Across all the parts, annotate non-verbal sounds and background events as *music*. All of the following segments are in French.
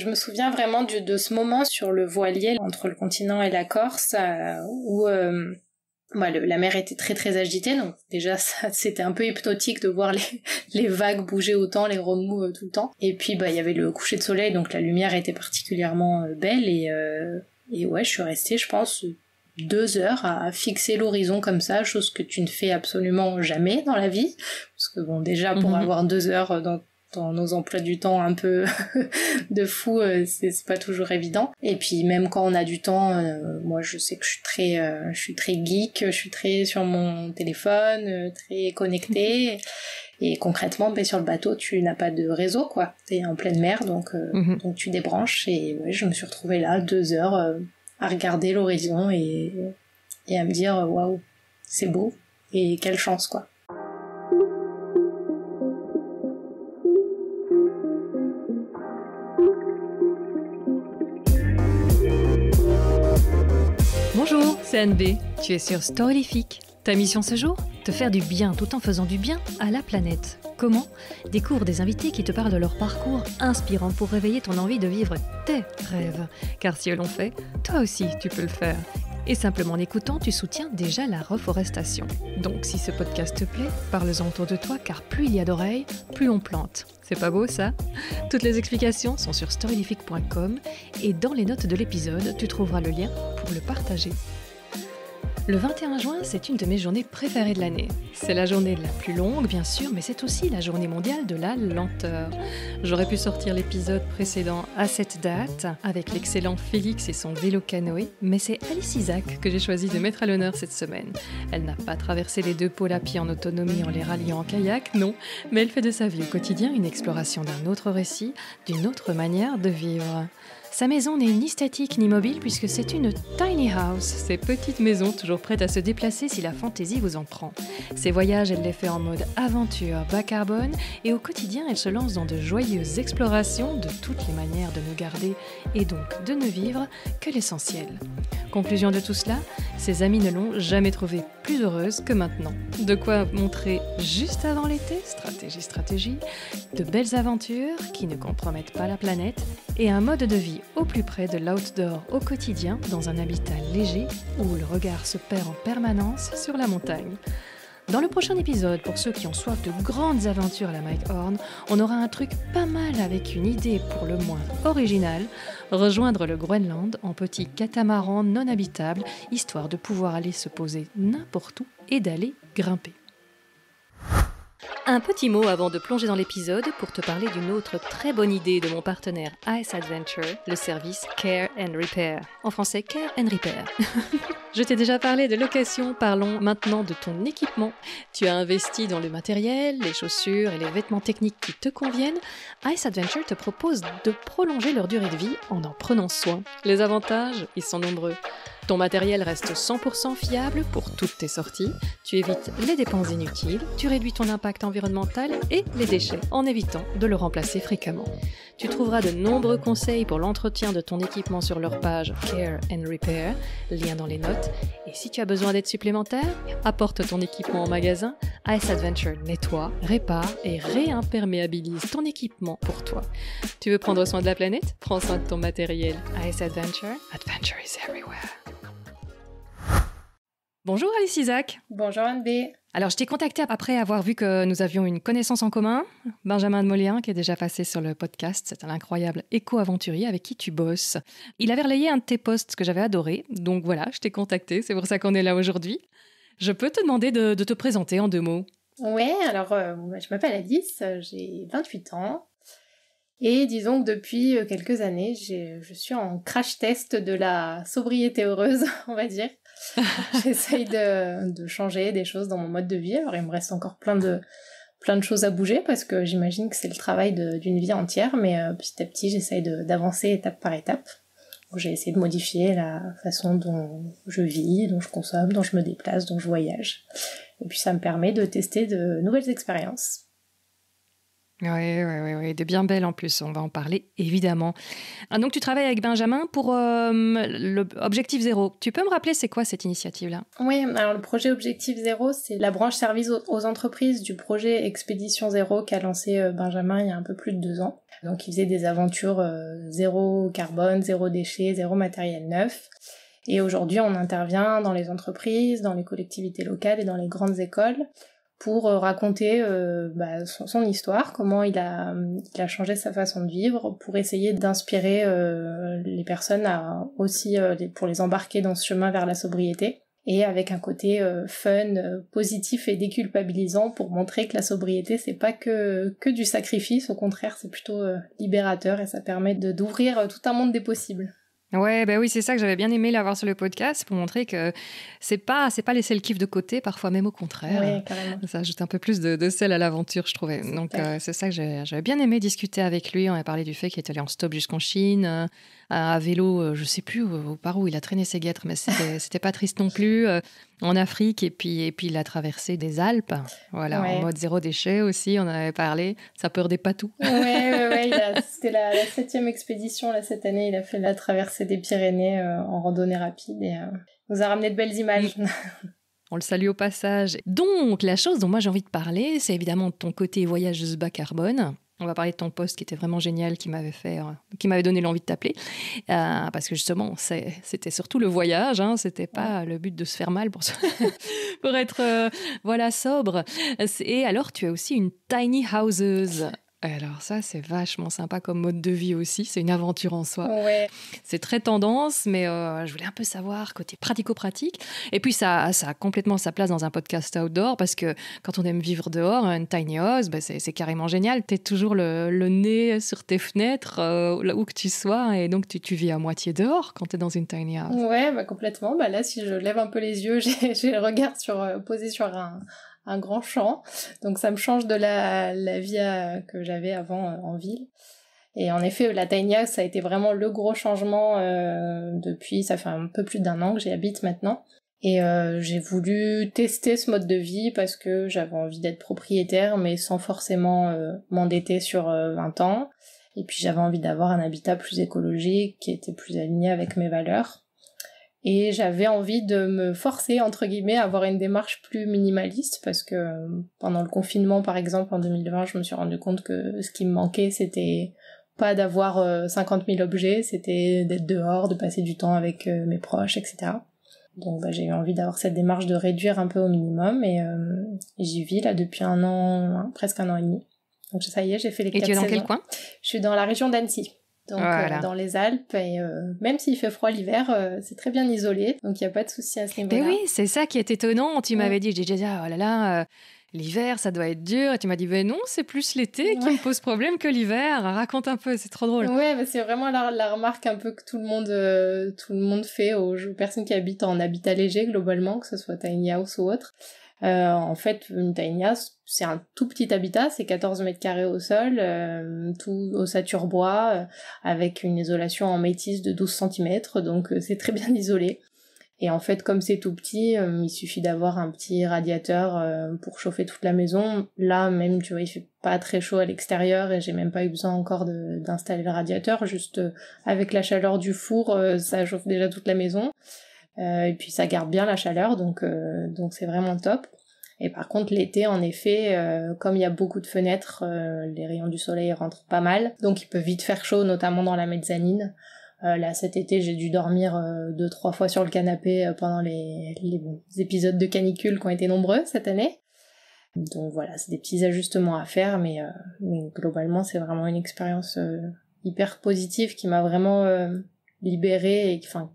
Je me souviens vraiment de ce moment sur le voilier entre le continent et la Corse euh, où euh, bah, la mer était très très agitée, donc déjà *laughs* c'était un peu hypnotique de voir les, *laughs* vagues bouger autant, les remous euh, tout le temps. Et puis bah il y avait le coucher de soleil, donc la lumière était particulièrement belle et et ouais je suis restée je pense deux heures à fixer l'horizon comme ça, chose que tu ne fais absolument jamais dans la vie, parce que bon déjà pour mhm. avoir deux heures dans dans nos emplois du temps un peu *laughs* de fou, euh, c'est pas toujours évident. Et puis même quand on a du temps, euh, moi je sais que je suis très, euh, je suis très geek, je suis très sur mon téléphone, très connectée. *laughs* Et concrètement, ben, sur le bateau, tu n'as pas de réseau, quoi. T'es en pleine mer, donc, mhm. donc tu débranches. Et je me suis retrouvée là deux heures à regarder l'horizon et, et à me dire waouh, c'est beau et quelle chance, quoi. CNB, tu es sur Storylifique. Ta mission ce jour Te faire du bien tout en faisant du bien à la planète. Comment Découvre des invités qui te parlent de leur parcours inspirant pour réveiller ton envie de vivre tes rêves. Car si eux l'ont fait, toi aussi tu peux le faire. Et simplement en écoutant, tu soutiens déjà la reforestation. Donc si ce podcast te plaît, parle-en autour de toi car plus il y a d'oreilles, plus on plante. C'est pas beau ça Toutes les explications sont sur storylific.com et dans les notes de l'épisode, tu trouveras le lien pour le partager. Le 21 juin, c'est une de mes journées préférées de l'année. C'est la journée la plus longue, bien sûr, mais c'est aussi la journée mondiale de la lenteur. J'aurais pu sortir l'épisode précédent à cette date, avec l'excellent Félix et son vélo canoë, mais c'est Alice Isaac que j'ai choisi de mettre à l'honneur cette semaine. Elle n'a pas traversé les deux pôles à pied en autonomie en les ralliant en kayak, non, mais elle fait de sa vie au quotidien une exploration d'un autre récit, d'une autre manière de vivre. Sa maison n'est ni statique ni mobile puisque c'est une tiny house, ces petites maisons toujours prêtes à se déplacer si la fantaisie vous en prend. Ses voyages, elle les fait en mode aventure, bas carbone, et au quotidien, elle se lance dans de joyeuses explorations de toutes les manières de nous garder et donc de ne vivre que l'essentiel. Conclusion de tout cela, ses amis ne l'ont jamais trouvée plus heureuse que maintenant. De quoi montrer juste avant l'été, stratégie, stratégie, de belles aventures qui ne compromettent pas la planète et un mode de vie au plus près de l'outdoor au quotidien dans un habitat léger où le regard se perd en permanence sur la montagne. Dans le prochain épisode, pour ceux qui ont soif de grandes aventures à la Mike Horn, on aura un truc pas mal avec une idée pour le moins originale, rejoindre le Groenland en petit catamaran non habitable, histoire de pouvoir aller se poser n'importe où et d'aller grimper. Un petit mot avant de plonger dans l'épisode pour te parler d'une autre très bonne idée de mon partenaire Ice Adventure, le service Care and Repair. En français, Care and Repair. *laughs* Je t'ai déjà parlé de location, parlons maintenant de ton équipement. Tu as investi dans le matériel, les chaussures et les vêtements techniques qui te conviennent. Ice Adventure te propose de prolonger leur durée de vie en en prenant soin. Les avantages, ils sont nombreux. Ton matériel reste 100% fiable pour toutes tes sorties, tu évites les dépenses inutiles, tu réduis ton impact environnemental et les déchets en évitant de le remplacer fréquemment. Tu trouveras de nombreux conseils pour l'entretien de ton équipement sur leur page Care and Repair, lien dans les notes. Et si tu as besoin d'aide supplémentaire, apporte ton équipement en magasin. Ice Adventure nettoie, répare et réimperméabilise ton équipement pour toi. Tu veux prendre soin de la planète Prends soin de ton matériel. Ice Adventure, Adventure is everywhere. Bonjour Alice Isaac. Bonjour Anne B. Alors je t'ai contacté après avoir vu que nous avions une connaissance en commun, Benjamin de qui est déjà passé sur le podcast, c'est un incroyable éco-aventurier avec qui tu bosses. Il avait relayé un de tes posts que j'avais adoré, donc voilà, je t'ai contacté, c'est pour ça qu'on est là aujourd'hui. Je peux te demander de, te présenter en deux mots Ouais, alors euh, je m'appelle Alice, j'ai 28 ans, et disons que depuis euh, quelques années, je suis en crash test de la sobriété heureuse, *laughs* on va dire. *laughs* J'essaye de, changer des choses dans mon mode de vie. Alors, il me reste encore plein de, plein de choses à bouger parce que j'imagine que c'est le travail d'une vie entière, mais euh, petit à petit, j'essaye d'avancer étape par étape. J'ai essayé de modifier la façon dont je vis, dont je consomme, dont je me déplace, dont je voyage. Et puis ça me permet de tester de nouvelles expériences oui, oui, ouais. bien belles en plus, on va en parler évidemment. Ah, donc tu travailles avec Benjamin pour euh, l'objectif zéro. Tu peux me rappeler c'est quoi cette initiative-là Oui, alors le projet Objectif zéro, c'est la branche service aux entreprises du projet Expédition zéro qu'a lancé euh, Benjamin il y a un peu plus de deux ans. Donc il faisait des aventures euh, zéro carbone, zéro déchet, zéro matériel neuf. Et aujourd'hui, on intervient dans les entreprises, dans les collectivités locales et dans les grandes écoles pour euh, raconter euh, bah, son, histoire, comment il a, a changé sa façon de vivre, pour essayer d'inspirer euh, les personnes à aussi pour les embarquer dans ce chemin vers la sobriété, et avec un côté fun, positif et déculpabilisant pour montrer que la sobriété c'est pas que que du sacrifice, au contraire c'est plutôt libérateur et ça permet de d'ouvrir tout un monde des possibles. Ouais, bah oui, c'est ça que j'avais bien aimé l'avoir sur le podcast pour montrer que c'est pas c'est pas laisser le kiff de côté, parfois même au contraire. Ça ajoute un peu plus de, sel à l'aventure, je trouvais. Donc euh, c'est ça que j'avais bien aimé discuter avec lui. On a parlé du fait qu'il était allé en stop jusqu'en Chine, euh, à, vélo, euh, je sais plus par où il a traîné ses guêtres, mais c'était *laughs* pas triste non plus, euh, en Afrique, et puis, et puis il a traversé des Alpes, voilà, en mode zéro déchet aussi, on en avait parlé, ça peur des patous. Oui, ouais, ouais, *laughs* c'était la, septième expédition là, cette année, il a fait la traversée des Pyrénées euh, en randonnée rapide, et nous a ramené de belles images. Mm. On le salue au passage. Donc, la chose dont moi j'ai envie de parler, c'est évidemment ton côté voyageuse bas carbone on va parler de ton poste qui était vraiment génial, qui m'avait fait, euh, qui m'avait donné l'envie de t'appeler, euh, parce que justement, c'était surtout le voyage, hein, c'était pas le but de se faire mal pour, *laughs* être euh, voilà sobre. Et alors, tu as aussi une tiny houses. Alors ça, c'est vachement sympa comme mode de vie aussi. C'est une aventure en soi. C'est très tendance, mais euh, je voulais un peu savoir côté pratico-pratique. Et puis ça, ça a complètement sa place dans un podcast outdoor parce que quand on aime vivre dehors, une tiny house, ben, c'est carrément génial. Tu es toujours le, nez sur tes fenêtres, euh, où que tu sois, et donc tu, vis à moitié dehors quand tu es dans une tiny house. Ouais, bah complètement. Bah là, si je lève un peu les yeux, *laughs* j'ai le regard sur, euh, posé sur un, un grand champ. Donc ça me change de la, vie euh, que j'avais avant euh, en ville. Et en effet, la Tainia ça a été vraiment le gros changement euh, depuis, ça fait un peu plus d'un an que j'y habite maintenant. Et j'ai voulu tester ce mode de vie parce que j'avais envie d'être propriétaire, mais sans forcément m'endetter sur 20 ans. Et puis j'avais envie d'avoir un habitat plus écologique, qui était plus aligné avec mes valeurs. Et j'avais envie de me forcer, entre guillemets, à avoir une démarche plus minimaliste parce que euh, pendant le confinement, par exemple, en 2020, je me suis rendu compte que ce qui me manquait, c'était pas d'avoir 50 euh, 000 objets, c'était d'être dehors, de passer du temps avec euh, mes proches, etc. Donc bah, j'ai eu envie d'avoir cette démarche de réduire un peu au minimum et j'y vis là depuis un an, hein, presque un an et demi. Donc ça y est, j'ai fait les et tu es dans quel coin Je suis dans la région d'Annecy donc, euh, dans les Alpes. Et euh, même s'il fait froid l'hiver, euh, c'est très bien isolé. Donc, il n'y a pas de souci à ce niveau-là. Mais oui, c'est ça qui est étonnant. Tu m'avais dit, j'ai déjà dit, oh là là. L'hiver, ça doit être dur. Et tu m'as dit, mais ben non, c'est plus l'été qui me pose problème que l'hiver. Raconte un peu, c'est trop drôle. Ouais, bah, c'est vraiment la, remarque un peu que tout le monde, tout le monde fait aux, aux, personnes qui habitent en habitat léger globalement, que ce soit tiny house ou autre. Euh, en fait, une house, c'est un tout petit habitat, c'est 14 mètres carrés au sol, euh, tout au bois, euh, avec une isolation en métis de 12 cm, donc c'est très bien *laughs* isolé. Et en fait, comme c'est tout petit, il suffit d'avoir un petit radiateur pour chauffer toute la maison. Là, même, tu vois, il fait pas très chaud à l'extérieur et j'ai même pas eu besoin encore d'installer le radiateur. Juste avec la chaleur du four, ça chauffe déjà toute la maison. Euh, et puis ça garde bien la chaleur, donc euh, donc c'est vraiment top. Et par contre, l'été, en effet, euh, comme il y a beaucoup de fenêtres, les rayons du soleil rentrent pas mal, donc il peut vite faire chaud, notamment dans la mezzanine. là, cet été, j'ai dû dormir deux, trois fois sur le canapé pendant les, épisodes de canicule qui ont été nombreux cette année. Donc voilà, c'est des petits ajustements à faire, mais, globalement, c'est vraiment une expérience hyper positive qui m'a vraiment libérée et qui, enfin,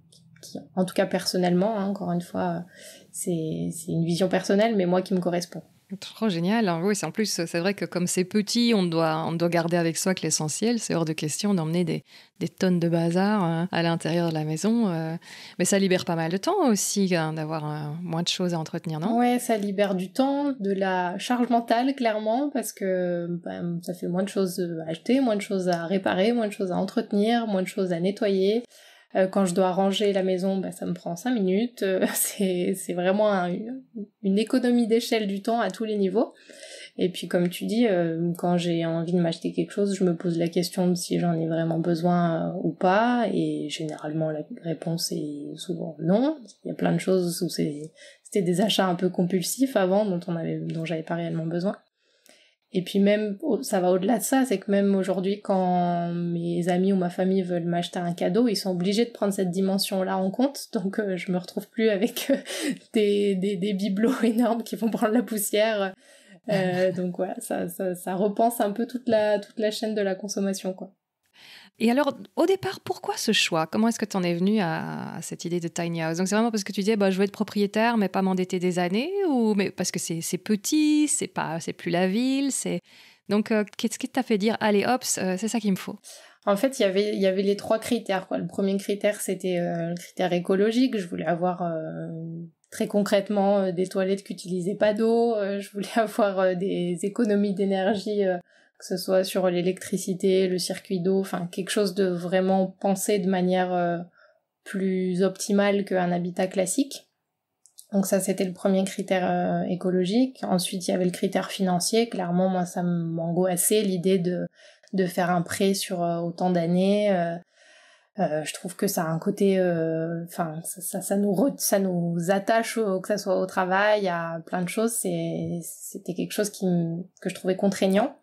en tout cas personnellement, hein, encore une fois, c'est une vision personnelle, mais moi qui me correspond. Trop génial. en plus, c'est vrai que comme c'est petit, on doit, on doit garder avec soi que l'essentiel. C'est hors de question d'emmener des, tonnes de bazar euh, à l'intérieur de la maison. Euh. mais ça libère pas mal de temps aussi hein, d'avoir euh, moins de choses à entretenir, non Ouais, ça libère du temps, de la charge mentale, clairement, parce que bah, ça fait moins de choses à acheter, moins de choses à réparer, moins de choses à entretenir, moins de choses à nettoyer. Euh, quand je dois ranger la maison, ben, ça me prend cinq minutes. Euh, *laughs* c'est vraiment une économie d'échelle du temps à tous les niveaux. Et puis comme tu dis, euh, quand j'ai envie de m'acheter quelque chose, je me pose la question de si j'en ai vraiment besoin ou pas. Et généralement, la réponse est souvent non. Il y a plein de choses où c'était des achats un peu compulsifs avant dont on avait, dont j'avais pas réellement besoin. Et puis même, ça va au-delà de ça, c'est que même aujourd'hui, quand mes amis ou ma famille veulent m'acheter un cadeau, ils sont obligés de prendre cette dimension-là en compte. *laughs* Donc euh, je me retrouve plus avec euh, des, des, bibelots *laughs* énormes qui vont prendre la poussière. Euh, *laughs* donc voilà, ça, ça, repense un peu toute la, toute la chaîne de la consommation, quoi. Et alors, au départ, pourquoi ce choix Comment est-ce que tu en es venu à, cette idée de tiny house Donc, c'est vraiment parce que tu disais, bah, je veux être propriétaire, mais pas m'endetter des années, ou mais parce que c'est petit, c'est pas, plus la ville, Donc, euh, qu'est-ce qui t'a fait dire, allez, hop, euh, c'est ça qu'il me faut En fait, il y avait les trois critères. Le premier critère, c'était euh, le critère écologique. Je voulais avoir très concrètement des toilettes qui n'utilisaient pas d'eau. je voulais *laughs* avoir des économies d'énergie que ce soit sur l'électricité, le circuit d'eau, enfin quelque chose de vraiment pensé de manière euh, plus optimale qu'un habitat classique. Donc ça c'était le premier critère euh, écologique. Ensuite il y avait le critère financier. Clairement moi ça m'angoissait l'idée de, faire un prêt sur euh, autant d'années. je trouve que ça a un côté, enfin ça, nous ça nous attache que ce soit au travail à plein de choses. c'était quelque chose que je trouvais contraignant.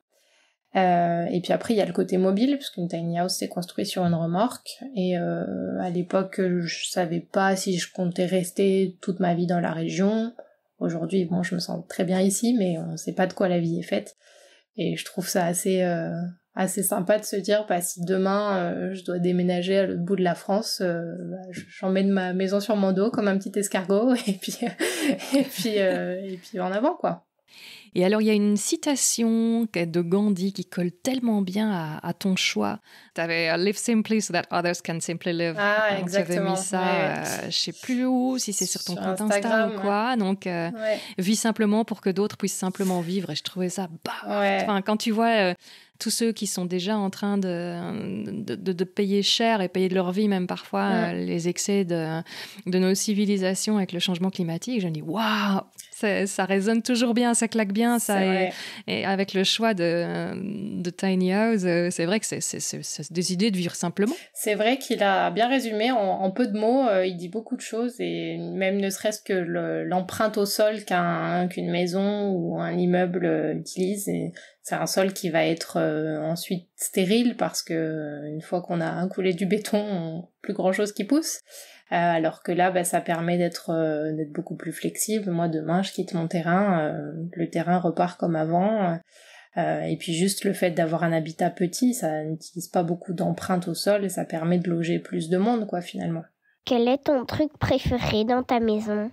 Euh, et puis après, il y a le côté mobile, qu'une tiny house c'est construit sur une remorque. Et euh, à l'époque, je savais pas si je comptais rester toute ma vie dans la région. Aujourd'hui, bon, je me sens très bien ici, mais on sait pas de quoi la vie est faite. Et je trouve ça assez, euh, assez sympa de se dire, bah, si demain je dois déménager à l'autre bout de la France, mets de bah, ma maison sur mon dos comme un petit escargot, *laughs* et puis, et puis, et puis en avant, quoi. Et alors, il y a une citation de Gandhi qui colle tellement bien à, ton choix. Tu avais uh, Live simply so that others can simply live. Ah, donc, exactement. mis ça, je euh, ne je sais plus où, si c'est sur ton compte Instagram, ou quoi. Donc, euh, vis simplement pour que d'autres puissent simplement vivre. Et je trouvais ça, enfin, quand tu vois. Euh, tous ceux qui sont déjà en train de, de, payer cher et payer de leur vie, même parfois, les excès de, de nos civilisations avec le changement climatique. Je me dis, waouh, ça résonne toujours bien, ça claque bien. Ça et, avec le choix de, de Tiny House, euh, c'est vrai que c'est des idées de vivre simplement. C'est vrai qu'il a bien résumé en, peu de mots. Euh, il dit beaucoup de choses et même ne serait-ce que l'empreinte au sol qu'un qu'une maison ou un immeuble euh, utilise. Et c'est un sol qui va être ensuite stérile parce que une fois qu'on a coulé du béton, plus grand chose qui pousse. Euh, alors que là, bah, ça permet euh, d'être beaucoup plus flexible. Moi, demain, je quitte mon terrain, euh, le terrain repart comme avant. et puis juste le fait d'avoir un habitat petit, ça n'utilise pas beaucoup d'empreintes au sol et ça permet de loger plus de monde, quoi, finalement. Quel est ton truc préféré dans ta maison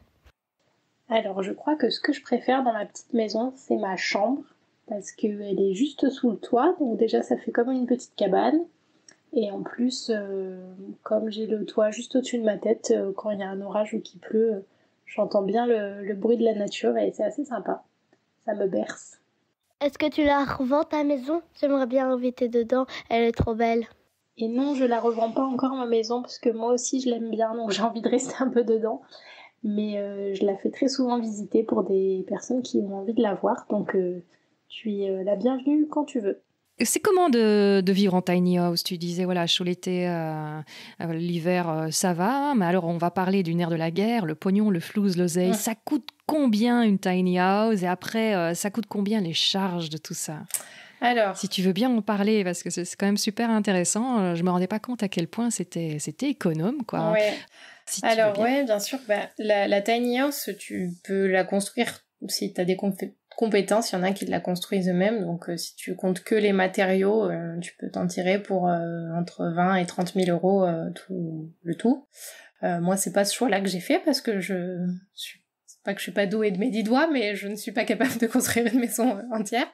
Alors, je crois que ce que je préfère dans ma petite maison, c'est ma chambre, parce qu'elle est juste sous le toit, donc déjà ça fait comme une petite cabane. Et en plus, euh, comme j'ai le toit juste au-dessus de ma tête, euh, quand il y a un orage ou qu'il pleut, euh, j'entends bien le, bruit de la nature et c'est assez sympa. Ça me berce. Est-ce que tu la revends ta maison J'aimerais bien inviter dedans, elle est trop belle. Et non, je la revends pas encore ma maison parce que moi aussi je l'aime bien, donc *laughs* j'ai envie de rester un peu dedans. Mais je la fais très souvent visiter pour des personnes qui ont envie de la voir, donc tu es la bienvenue quand tu veux c'est comment de, vivre en tiny house Tu disais, voilà, chaud l'été, euh, euh, l'hiver, euh, ça va. Mais alors, on va parler du nerf de la guerre, le pognon, le flouze, l'oseille. Ça coûte combien une tiny house Et après, ça coûte combien les charges de tout ça alors, si tu veux bien en parler, parce que c'est quand même super intéressant. Je me rendais pas compte à quel point c'était c'était économe, quoi. alors, bien. ouais, bien sûr. Bah, la, tiny house, tu peux la construire si tu as des, compétences compétence, il y en a qui la construisent eux-mêmes. Donc, euh, si tu comptes que les matériaux, euh, tu peux t'en tirer pour euh, entre 20 et 30 000 euros tout, le tout. moi, c'est pas ce choix-là que j'ai fait parce que je suis pas que je suis pas douée de mes dix doigts, mais je ne suis pas capable de construire une maison entière.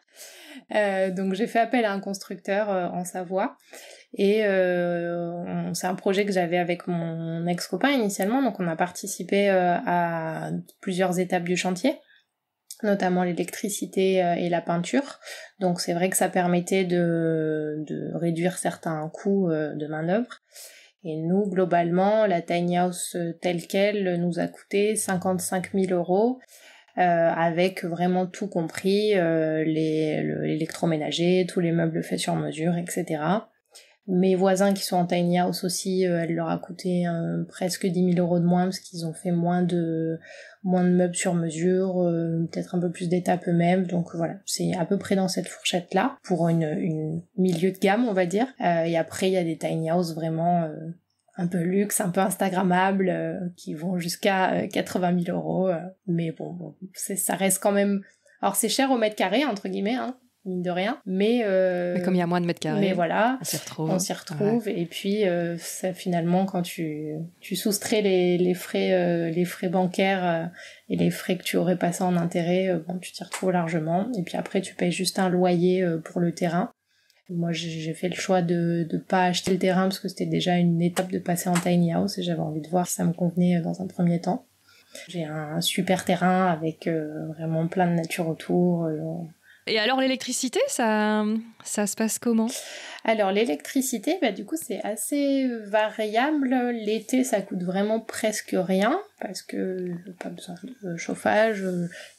donc j'ai fait appel à un constructeur en Savoie et c'est un projet que j'avais avec mon ex-copain initialement. Donc on a participé à plusieurs étapes du chantier notamment l'électricité euh, et la peinture. Donc c'est vrai que ça permettait de, réduire certains coûts euh, de main-d'œuvre. Et nous, globalement, la tiny house euh, telle qu'elle nous a coûté 55 000 euros. avec vraiment tout compris, l'électroménager, tous les meubles faits sur mesure, etc. Mes voisins qui sont en tiny house aussi, elle leur a coûté presque 10 000 euros de moins parce qu'ils ont fait moins de moins de meubles sur mesure, euh, peut-être un peu plus d'étapes eux-mêmes. Donc euh, voilà, c'est à peu près dans cette fourchette-là pour une, milieu de gamme, on va dire. Euh, et après, il y a des tiny houses vraiment un peu luxe, un peu instagrammables, qui vont jusqu'à 80 000 euros. mais bon, bon ça reste quand même... Alors c'est cher au mètre carré, entre guillemets, hein, mine de rien. Euh, mais, comme il y a moins de mètres carrés, mais voilà, on s'y retrouve. Et puis, euh, ça, finalement, quand tu, tu soustrais les, frais, euh, les frais bancaires et les frais que tu aurais passés en intérêt, bon, tu t'y retrouves largement. Et puis après, tu payes juste un loyer pour le terrain. Moi, j'ai fait le choix de ne pas acheter le terrain parce que c'était déjà une étape de passer en tiny house et j'avais envie de voir si ça me convenait dans un premier temps. J'ai un super terrain avec vraiment plein de nature autour. Et alors l'électricité, ça, ça se passe comment Alors l'électricité, bah, du coup c'est assez variable. L'été ça coûte vraiment presque rien parce que pas besoin de chauffage.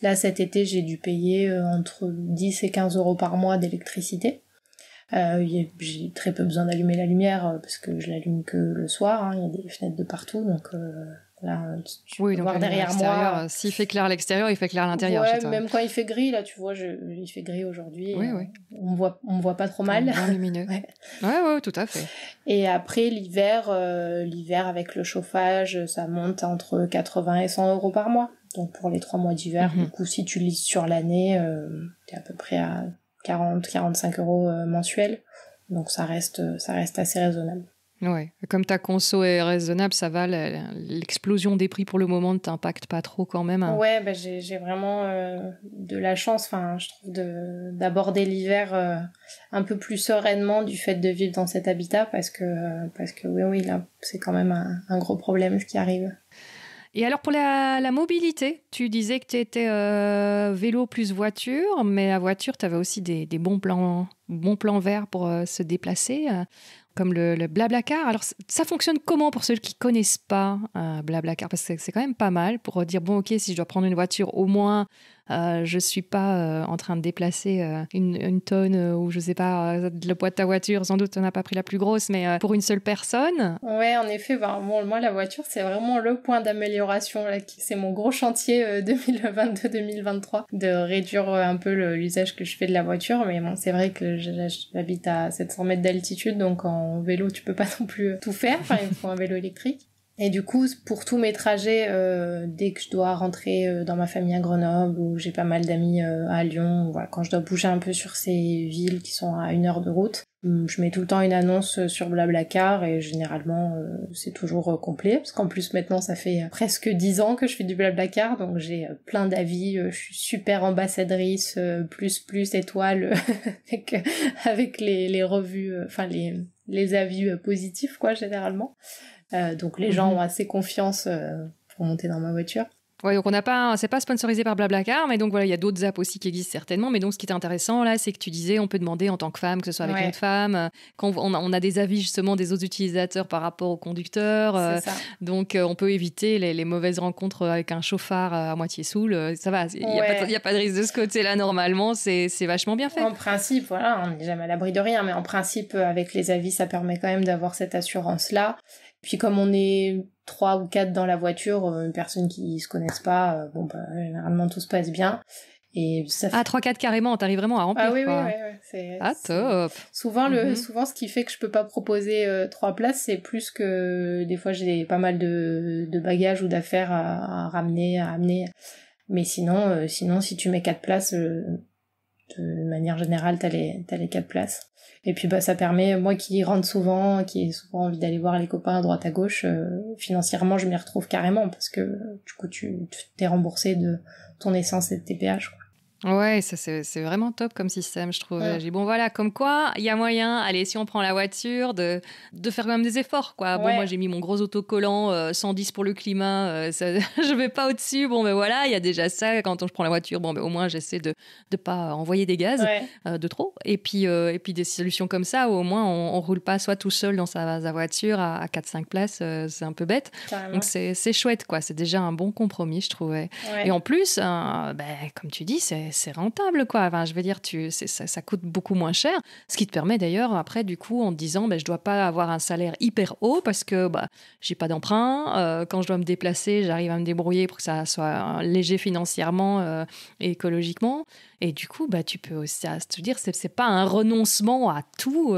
Là cet été j'ai dû payer euh, entre 10 et 15 euros par mois d'électricité. Euh, j'ai très peu besoin d'allumer la lumière euh, parce que je l'allume que le soir. Hein. Il y a des fenêtres de partout donc tu oui, peux voir derrière moi. Euh, S'il fait clair à l'extérieur, il fait clair à l'intérieur. Ouais, même quand il fait gris, là, tu vois, je, il fait gris aujourd'hui. Euh, on voit, on voit pas trop mal. lumineux. *laughs* ouais. ouais. tout à fait. Et après l'hiver, euh, l'hiver avec le chauffage, ça monte entre 80 et 100 euros par mois. Donc pour les trois mois d'hiver, mhm. du coup, si tu lises sur l'année, tu es à peu près à 40, 45 euros mensuels. Donc ça reste, ça reste assez raisonnable. Ouais. Comme ta conso est raisonnable, ça va. L'explosion des prix pour le moment ne t'impacte pas trop quand même. Hein. Oui, bah, j'ai vraiment euh, de la chance, enfin, je trouve, d'aborder l'hiver euh, un peu plus sereinement du fait de vivre dans cet habitat parce que, parce que oui, oui, là, c'est quand même un, gros problème ce qui arrive. Et alors pour la, mobilité, tu disais que tu étais euh, vélo plus voiture, mais à voiture, tu avais aussi des, bons, plans, bons plans verts pour se déplacer comme le, Blablacar. Alors, ça fonctionne comment pour ceux qui ne connaissent pas euh, Blablacar Parce que c'est quand même pas mal pour dire, bon, ok, si je dois prendre une voiture, au moins, euh, je suis pas euh, en train de déplacer euh, une, tonne euh, ou je sais pas le poids de ta voiture. Sans doute, on as pas pris la plus grosse, mais pour une seule personne. Ouais, en effet. Bah, moi, la voiture, c'est vraiment le point d'amélioration. C'est mon gros chantier 2022-2023 *laughs* de réduire un peu l'usage que je fais de la voiture. Mais bon, c'est vrai que j'habite à 700 mètres d'altitude, donc en vélo, tu peux pas *laughs* non plus tout faire. Enfin, il faut un vélo électrique. Et du coup, pour tous mes trajets, euh, dès que je dois rentrer euh, dans ma famille à Grenoble ou j'ai pas mal d'amis euh, à Lyon, quand je dois bouger un peu sur ces villes qui sont à une heure de route, hum, je mets tout le temps une annonce sur Blablacar et généralement c'est toujours complet parce qu'en plus maintenant ça fait presque dix ans que je fais du Blablacar donc j'ai plein d'avis, je suis super ambassadrice plus plus étoile *laughs* avec, les, revues, enfin les avis positifs quoi généralement. Euh, donc les gens mhm. ont assez confiance euh, pour monter dans ma voiture. Ouais, donc on n'a pas, c'est pas sponsorisé par Blablacar, mais donc voilà, il y a d'autres apps aussi qui existent certainement. Mais donc ce qui est intéressant là, c'est que tu disais, on peut demander en tant que femme, que ce soit avec une femme, euh, quand on a, des avis justement des autres utilisateurs par rapport au conducteur. donc on peut éviter les, mauvaises rencontres avec un chauffard à moitié saoul. ça va, il n'y a, a, pas de risque de ce côté-là normalement. C'est, vachement bien fait. En principe, voilà, on n'est jamais à l'abri de rien, mais en principe, avec les avis, ça permet quand même d'avoir cette assurance là. Puis comme on est trois ou quatre dans la voiture, euh, une personne qui se connaissent pas, euh, bon bah, généralement tout se passe bien. Et ça Ah, trois-quatre carrément, t'arrives vraiment à ah remplir. Ah oui, oui, oui. Ah, top souvent, le, mhm. souvent, ce qui fait que je peux pas proposer euh, trois places, c'est plus que des fois j'ai pas mal de, bagages ou d'affaires à, ramener, à amener. Mais sinon, sinon si tu mets quatre places, de manière générale, tu les, as les quatre places. Et puis bah ça permet, moi qui rentre souvent, qui ai souvent envie d'aller voir les copains à droite à gauche, euh, financièrement je m'y retrouve carrément parce que du coup tu t'es remboursé de ton essence et de tes péages. Quoi. Ouais, ça c'est vraiment top comme système, je trouve. J'ai bon voilà, comme quoi, il y a moyen, allez, si on prend la voiture, de, de faire quand même des efforts, quoi. Bon, moi j'ai mis mon gros autocollant 110 euh, pour le climat, euh, ça, *laughs* je vais pas au-dessus, bon ben voilà, il y a déjà ça, quand on, je prends la voiture, bon mais ben, au moins j'essaie de ne pas envoyer des gaz euh, de trop. Et puis, et puis des solutions comme ça, où au moins on, on roule pas soit tout seul dans sa, voiture à, 4-5 places, c'est un peu bête. Donc c'est chouette, quoi. C'est déjà un bon compromis, je trouvais. Et en plus, ben, comme tu dis, c'est c'est rentable, quoi. Enfin, je veux dire, tu, ça, ça, coûte beaucoup moins cher. Ce qui te permet d'ailleurs, après, du coup, en te disant, ben, je dois pas avoir un salaire hyper haut parce que bah, j'ai pas d'emprunt. Euh, quand je dois me déplacer, j'arrive à me débrouiller pour que ça soit euh, léger financièrement euh, et écologiquement. Et du coup, bah, tu peux aussi, te dire, c'est pas un renoncement à tout.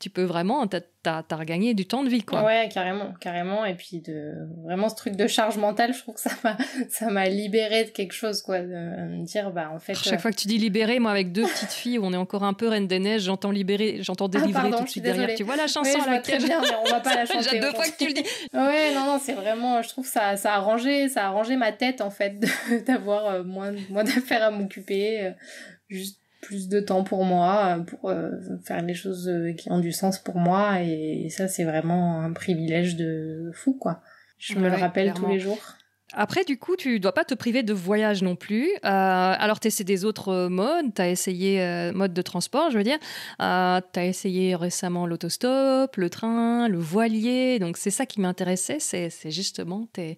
tu peux vraiment, t'as regagné du temps de vie, quoi. Ouais, carrément, carrément. Et puis de vraiment ce truc de charge mentale, je trouve que ça m'a *laughs* ça m'a libéré de quelque chose, quoi, de euh, dire bah en fait. chaque euh, fois que tu dis libéré, moi avec deux petites filles, où on est encore un peu reine des neiges, j'entends libérer j'entends ah, délivrer tout de suite derrière. Tu vois la chanson très bien, on va pas la *laughs* chanter. Déjà deux fois que tu le dis. *laughs* ouais, non, non, c'est vraiment, je trouve ça ça a rangé, ça a rangé ma tête en fait d'avoir euh, moins moins d'affaires à m'occuper, juste plus de temps pour moi, euh, pour euh, faire les choses euh, qui ont du sens pour moi. Et, ça, c'est vraiment un privilège de fou, quoi. Je me le rappelle tous les jours. Après, du coup, tu ne dois pas te priver de voyage non plus. alors, tu essaies des autres modes. Tu as essayé modes mode de transport, je veux dire. tu as essayé récemment l'autostop, le train, le voilier. Donc, c'est ça qui m'intéressait. C'est justement tes,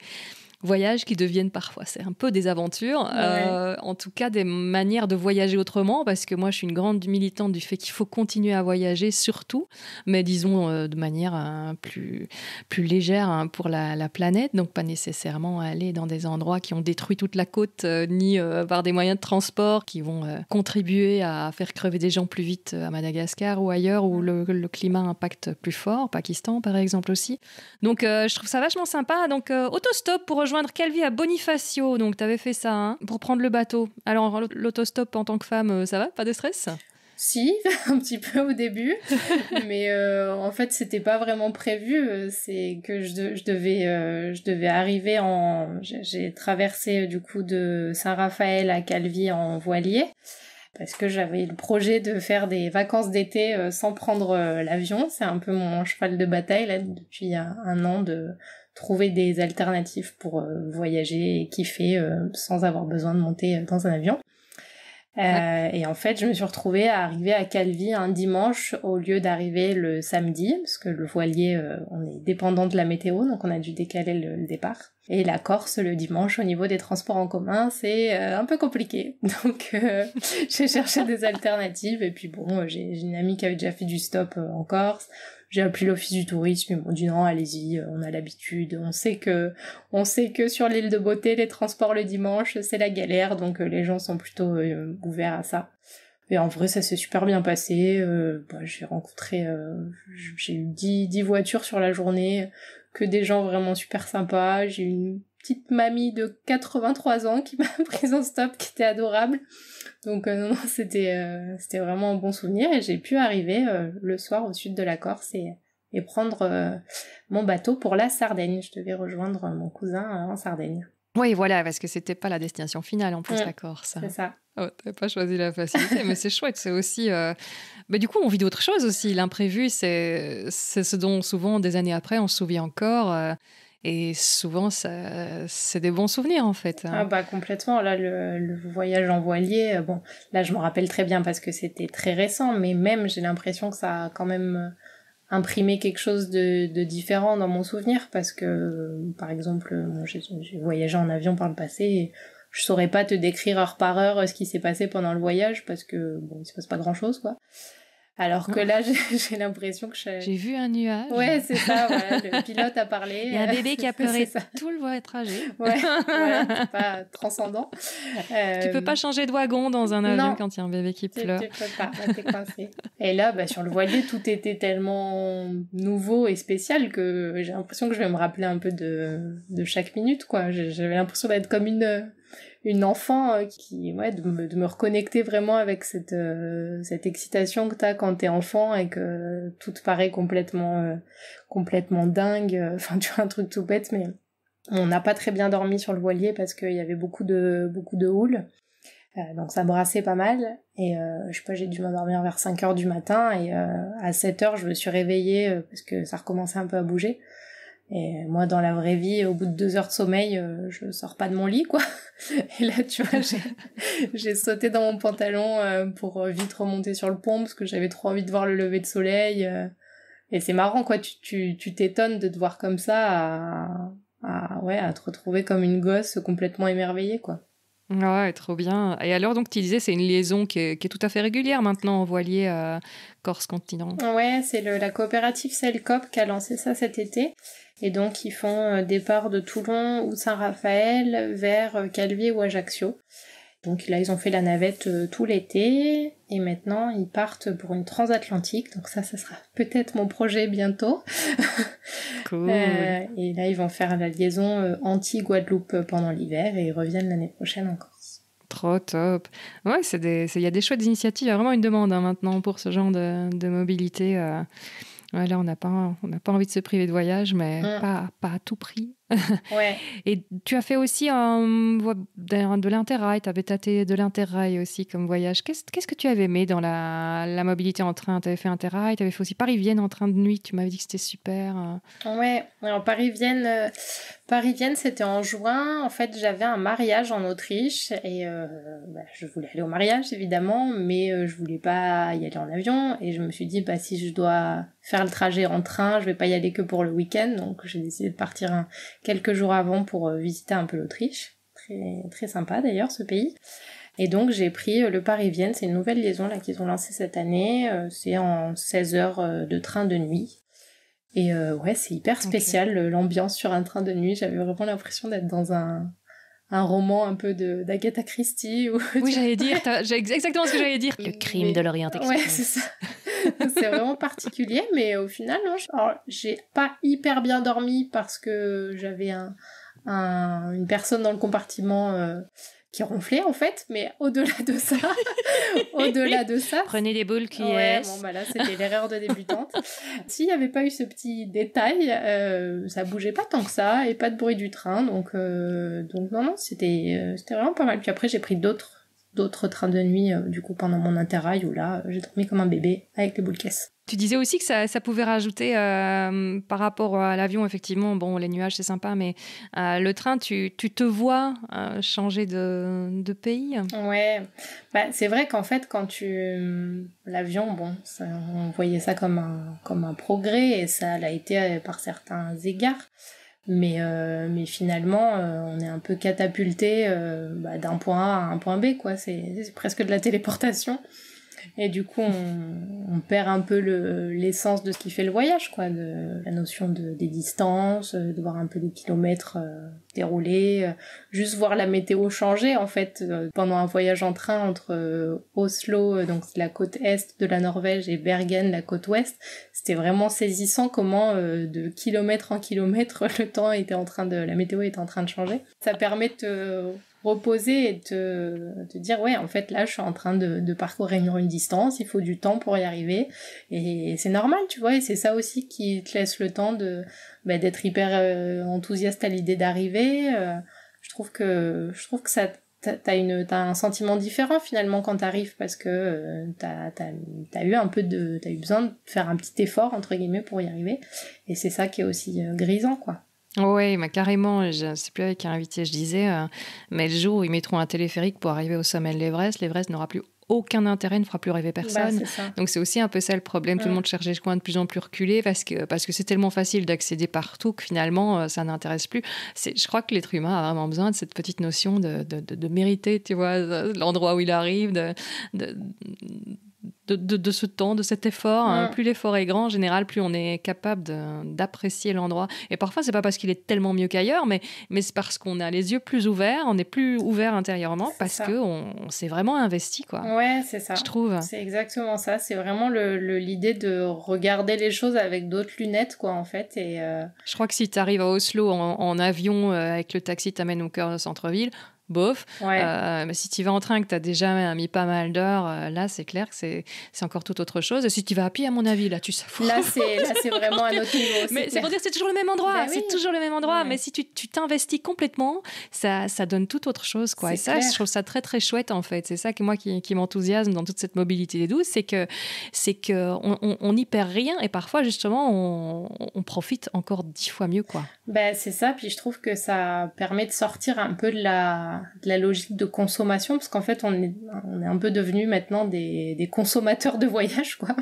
voyages qui deviennent parfois, c'est un peu des aventures, euh, en tout cas des manières de voyager autrement, parce que moi je suis une grande militante du fait qu'il faut continuer à voyager surtout, mais disons euh, de manière euh, plus, plus légère hein, pour la, planète, donc pas nécessairement aller dans des endroits qui ont détruit toute la côte, ni par des moyens de transport qui vont contribuer à faire crever des gens plus vite à Madagascar ou ailleurs où le, le climat impacte plus fort, Pakistan par exemple aussi. Donc je trouve ça vachement sympa, donc autostop pour rejoindre Calvi à Bonifacio. Donc, tu avais fait ça hein, pour prendre le bateau. Alors, l'autostop en tant que femme, euh, ça va Pas de stress si, *laughs* un petit peu au début, *laughs* mais euh, en fait c'était pas vraiment prévu. Euh, c'est que je, devais, je devais arriver en, j'ai traversé du coup de Saint-Raphaël à Calvi en voilier parce que j'avais le projet de faire des vacances d'été sans prendre l'avion. C'est un peu mon cheval de bataille là depuis un an de trouver des alternatives pour euh, voyager et kiffer euh, sans avoir besoin de monter euh, dans un avion. et en fait, je me suis retrouvée à arriver à Calvi un dimanche au lieu d'arriver le samedi, parce que le voilier, on est dépendant de la météo, donc on a dû décaler le, départ. Et la Corse, le dimanche, au niveau des transports en commun, c'est un peu compliqué. *laughs* Donc, j'ai cherché des alternatives. Et puis bon, j'ai une amie qui avait déjà fait du stop en Corse. J'ai appelé l'office du tourisme, ils m'ont dit non, allez-y, euh, on a l'habitude. On sait que, on sait que sur l'île de Beauté, les transports le dimanche, c'est la galère, donc euh, les gens sont plutôt euh, ouverts à ça. Et en vrai, ça s'est super bien passé. Bah, j'ai rencontré, j'ai eu dix dix voitures sur la journée, que des gens vraiment super sympas. J'ai eu petite mamie de 83 ans qui *laughs* m'a prise en stop, qui était adorable. Donc euh, non, c'était euh, c'était vraiment un bon souvenir et j'ai pu arriver euh, le soir au sud de la Corse et, prendre mon bateau pour la Sardaigne. Je devais rejoindre mon cousin en Sardaigne. Oui, voilà, parce que c'était pas la destination finale en plus, la Corse. C'est ça. Tu oh, t'as pas choisi la facilité, mais c'est chouette. C'est aussi. Mais du coup, on vit d'autres choses aussi. L'imprévu, c'est ce dont souvent des années après, on se souvient encore. Et souvent, c'est des bons souvenirs en fait. Hein. Ah bah complètement. Là, le, voyage en voilier, euh, bon, là je me rappelle très bien parce que c'était très récent, mais même j'ai l'impression que ça a quand même euh, imprimé quelque chose de, différent dans mon souvenir parce que, euh, par exemple, j'ai voyagé en avion par le passé. Et je saurais pas te décrire heure par heure ce qui s'est passé pendant le voyage parce que bon, il se passe pas grand chose quoi. Alors que hein? là, *laughs* j'ai l'impression que je... J'ai vu un nuage. Ouais, c'est ça, *laughs* le pilote a parlé. Il y a un bébé *laughs* qui a pleuré tout le voyage. trajet. Ouais, pas transcendant. Tu peux euh, pas changer de wagon dans un avion quand il y a un bébé qui pleure. Tu, peux pas, t'es coincé. Et là, bah, sur le voilier, tout était tellement nouveau et spécial que j'ai l'impression que je vais me rappeler un peu de, de chaque minute, quoi. J'avais l'impression d'être comme une une enfant euh, qui ouais de me, reconnecter vraiment avec euh, cette excitation que t'as quand t'es enfant et que tout paraît complètement euh, complètement dingue *laughs* enfin tu vois un truc tout bête mais on n'a pas très bien dormi sur le voilier parce qu'il y avait beaucoup de beaucoup de houle donc ça brassait pas mal et je sais pas j'ai dû m'endormir vers 5 h du matin et à 7 heures je me suis réveillée parce que ça recommençait un peu à bouger et euh, moi, dans la vraie vie, au bout de deux heures de sommeil, euh, je sors pas de mon lit, quoi. *laughs* Et là, tu vois, j'ai *laughs* sauté dans mon pantalon euh, pour vite remonter sur le pont parce que j'avais trop envie de voir le lever de soleil. Et c'est marrant, quoi. Tu t'étonnes tu, de te voir comme ça, à, à, ouais, à te retrouver comme une gosse complètement émerveillée, quoi. Ouais, trop bien. Et alors, donc, tu disais, c'est une liaison qui est, tout à fait régulière maintenant en voilier euh, Corse-Continent. Ouais, c'est la coopérative Celcop qui a lancé ça cet été. Et donc, ils font euh, départ de Toulon ou Saint-Raphaël vers euh, Calvi ou Ajaccio. Donc là, ils ont fait la navette euh, tout l'été et maintenant ils partent pour une transatlantique. Donc ça, ça sera peut-être mon projet bientôt. *laughs* Cool. Euh, et là, ils vont faire la liaison euh, anti-Guadeloupe pendant l'hiver et ils reviennent l'année prochaine en Corse. Trop top. Ouais, c'est il y a des chouettes initiatives. Il y a vraiment une demande hein, maintenant pour ce genre de, mobilité. là, on n'a pas, on pas envie de se priver de voyage, mais mm. pas, pas à tout prix ouais. *laughs* Et tu as fait aussi un, de l'interrail, tu avais tâté de l'interrail aussi comme voyage. Qu'est-ce, que tu avais aimé dans la, mobilité en train Tu avais fait interrail, tu avais fait aussi Paris-Vienne en train de nuit, tu m'avais dit que c'était super. Euh. Ouais, alors Paris-Vienne, euh, Paris-Vienne c'était en juin. En fait, j'avais un mariage en Autriche et euh, bah, je voulais aller au mariage évidemment, mais je voulais pas y aller en avion. Et je me suis dit, bah, si je dois faire le trajet en train, je vais pas y aller que pour le week-end, donc j'ai décidé de partir quelques jours avant pour euh, visiter un peu l'Autriche. Très, très sympa d'ailleurs ce pays. Et donc j'ai pris euh, le Paris-Vienne, c'est une nouvelle liaison là qu'ils ont lancée cette année, euh, c'est en 16 heures de train de nuit. Et ouais, c'est hyper spécial l'ambiance sur un train de nuit, j'avais vraiment l'impression d'être dans un un roman un peu de d'Agatha Christie ou Oui, j'allais *laughs* dire j'ai exactement ce que j'allais dire. Le crime de l'Orient Ouais, c'est ça. *laughs* c'est vraiment particulier, mais au final, j'ai pas hyper bien dormi parce que j'avais une personne dans le compartiment euh, qui ronflait en fait, mais au-delà de ça, *laughs* au-delà de ça. Prenez les boules qui est... bon, bah là, c'était l'erreur de débutante. *laughs* S'il n'y avait pas eu ce petit détail, euh, ça bougeait pas tant que ça et pas de bruit du train, donc, euh, donc non, non, c'était, c'était vraiment pas mal. Puis après, j'ai pris d'autres d'autres trains de nuit, euh, du coup, pendant mon interrail, où là, j'ai dormi comme un bébé avec les boules caisses. Tu disais aussi que ça, ça pouvait rajouter euh, par rapport à l'avion, effectivement, bon, les nuages, c'est sympa, mais euh, le train, tu, tu te vois changer de, de, pays Ouais, bah, c'est vrai qu'en fait, quand tu. L'avion, bon, on voyait ça comme comme un progrès, et ça l'a été par certains égards. Mais, euh, mais finalement, euh, on est un peu catapulté euh, bah, d'un point A à un point B, quoi. C'est presque de la téléportation. Et du coup, on, perd un peu l'essence de ce qui fait le voyage, quoi, de la notion de, des distances, euh, de voir un peu les kilomètres euh, déroulés, euh, juste voir la météo changer, en fait, pendant un voyage en train entre Oslo, donc la côte est de la Norvège, et Bergen, la côte ouest. C'était vraiment saisissant comment, de kilomètre en kilomètre, *laughs* le temps était en train de, la météo était en train de changer. Ça permet de reposer et te, dire ouais en fait là je suis en train de, parcourir une distance, il faut du temps pour y arriver et c'est normal tu vois et c'est ça aussi qui te laisse le temps de bah, d'être hyper euh, enthousiaste à l'idée d'arriver. Euh. je trouve que je trouve que ça t'as une as un sentiment différent finalement quand t'arrives parce que tu euh, t'as as, eu un peu de t'as eu besoin de faire un petit effort entre guillemets pour y arriver et c'est ça qui est aussi grisant quoi. Oui, carrément, je ne sais plus avec un invité, je disais, euh, mais le jour où ils mettront un téléphérique pour arriver au sommet de l'Everest, l'Everest n'aura plus aucun intérêt, ne fera plus rêver bah, personne. Donc c'est aussi un peu ça le problème. Tout le monde cherche des coins de plus en plus reculés parce que parce que c'est tellement facile d'accéder partout que finalement euh, ça n'intéresse plus. je crois que l'être humain a vraiment besoin de cette petite notion de, de, mériter, tu vois, l'endroit où il arrive, de, de, ce temps, de cet effort. Hein. Mm. Plus l'effort est grand, en général, plus on est capable d'apprécier l'endroit. Et parfois, c'est pas parce qu'il est tellement mieux qu'ailleurs, mais, c'est parce qu'on a les yeux plus ouverts, on est plus ouvert intérieurement parce qu'on on, s'est vraiment investi, quoi. Ouais, c'est ça. Je trouve. C'est exactement ça. C'est vraiment l'idée de regarder les choses avec d'autres lunettes, quoi, en fait. Et euh, Je crois que si tu arrives à Oslo en, avion euh, avec le taxi, t'amène au cœur de centre-ville, bof. Euh, mais si tu vas en train que tu as déjà mis pas mal d'heures, euh, là, c'est clair que c'est, encore tout autre chose. Et si tu vas à pied, à mon avis, là, tu sais. Là, c'est, là, c'est *laughs* vraiment un autre niveau. Mais c'est pour dire c'est toujours le même endroit. Ben c'est toujours le même endroit. Mais si tu, t'investis complètement, ça, ça donne tout autre chose. Quoi. Et ça, je trouve ça très, très chouette, en fait. C'est ça qui, moi, qui, qui m'enthousiasme dans toute cette mobilité des c'est que c'est que on, on, on perd rien et parfois, justement, on, on profite encore dix fois mieux. Quoi. Ben, c'est ça. Puis je trouve que ça permet de sortir un peu de la de la logique de consommation, parce qu'en fait, on est, on est un peu devenu maintenant des, consommateurs de voyage, quoi.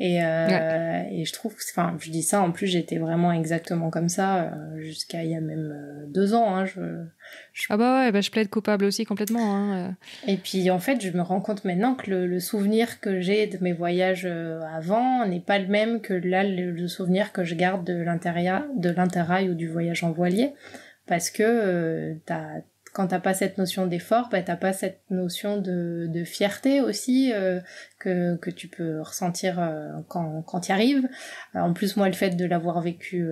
Et, euh, et je trouve, enfin, je dis ça, en plus, j'étais vraiment exactement comme ça euh, jusqu'à il y a même euh, deux ans. Hein, je, Ah bah ouais, bah je plaide coupable aussi complètement. Hein. Et puis, en fait, je me rends compte maintenant que le, souvenir que j'ai de mes voyages avant n'est pas le même que là, le, souvenir que je garde de l'intérieur, de l'interrail ou du voyage en voilier parce que tu t'as quand t'as pas cette notion d'effort, tu bah, t'as pas cette notion de, fierté aussi euh, que, tu peux ressentir euh, quand, quand tu arrives. Euh, en plus, moi, le fait de l'avoir vécu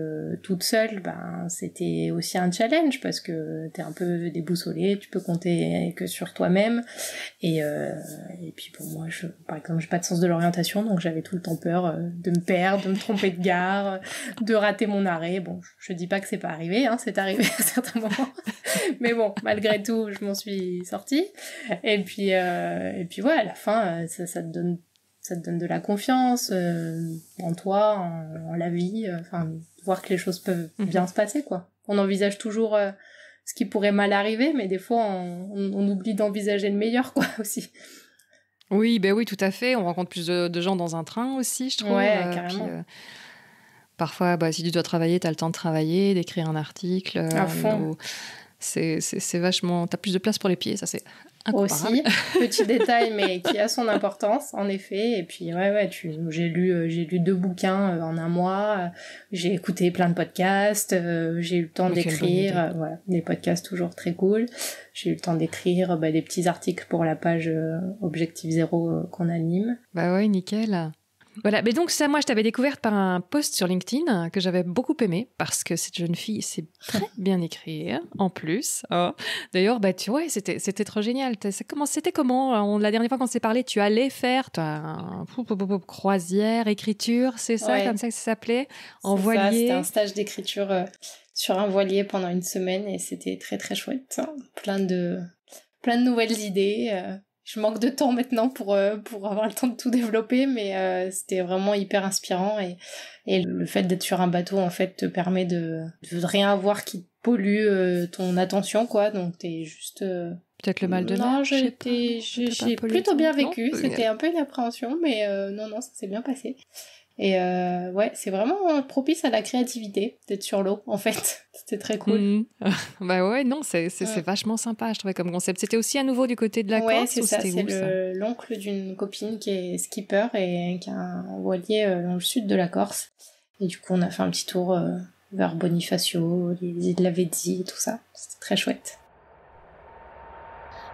toute seule, ben, c'était aussi un challenge parce que t'es un peu déboussolé, tu peux compter que sur toi-même. Et, puis pour moi, je, par exemple, j'ai pas de sens de l'orientation, donc j'avais tout le temps peur de me perdre, de me tromper de gare, de rater mon arrêt. Bon, je dis pas que c'est pas arrivé, hein, c'est arrivé *laughs* à certains moments. *laughs* Mais bon, malgré tout, je m'en suis sortie. Et puis, euh, et puis ouais, à la fin, euh, ça, te donne, ça te donne de la confiance euh, en toi, en, la vie. Enfin, voir que les choses peuvent mhm. bien se passer, quoi. On envisage toujours ce qui pourrait mal arriver, mais des fois, on, oublie d'envisager le meilleur, quoi, *laughs* aussi. Oui, ben oui, tout à fait. On rencontre plus de, gens dans un train aussi, je trouve. Oui, carrément. Parfois, bah, si tu dois travailler, tu as le temps de travailler, d'écrire un article. À ou, c'est vachement. tu as plus de place pour les pieds, ça c'est aussi. *laughs* Petit détail, mais qui a son importance, en effet. Et puis, ouais, ouais, j'ai lu, euh, j'ai lu deux bouquins euh, en un mois. Euh, j'ai écouté plein de podcasts. j'ai eu le temps d'écrire, voilà, des podcasts toujours très cool. J'ai eu le temps d'écrire bah, des petits articles pour la page Objectif Zéro qu'on anime. Bah ouais, nickel. Voilà, mais donc ça, moi, je t'avais découverte par un post sur LinkedIn que j'avais beaucoup aimé parce que cette jeune fille s'est très bien écrire en plus. Oh. D'ailleurs, bah tu vois, c'était c'était trop génial. c'était comment euh, la dernière fois qu'on s'est parlé, tu allais faire toi, un, croisière écriture, c'est ça comme ça que ça s'appelait en voilier. C'était un stage d'écriture euh, sur un voilier pendant une semaine et c'était très très chouette, plein de plein de nouvelles idées. Euh, je manque de temps maintenant pour, euh, pour avoir le temps de tout développer, mais euh, c'était vraiment hyper inspirant et, et le fait d'être sur un bateau en fait te permet de, de rien avoir qui pollue euh, ton attention quoi, donc t'es juste peut-être le mal de non, mer. Non, j'ai plutôt bien vécu, c'était un peu une appréhension, mais non non ça s'est bien passé. Et ouais, c'est vraiment propice à la créativité d'être sur l'eau en fait. C'est très cool. Mm. *laughs* bah ouais, non, c'est vachement sympa, je trouvais, comme concept. C'était aussi à nouveau du côté de la ouais, Corse ça, l'oncle d'une copine qui est skipper et qui a un voilier euh, dans le sud de la Corse. Et du coup, on a fait un petit tour euh, vers Bonifacio, les îles de la Védie, tout ça. C'était très chouette.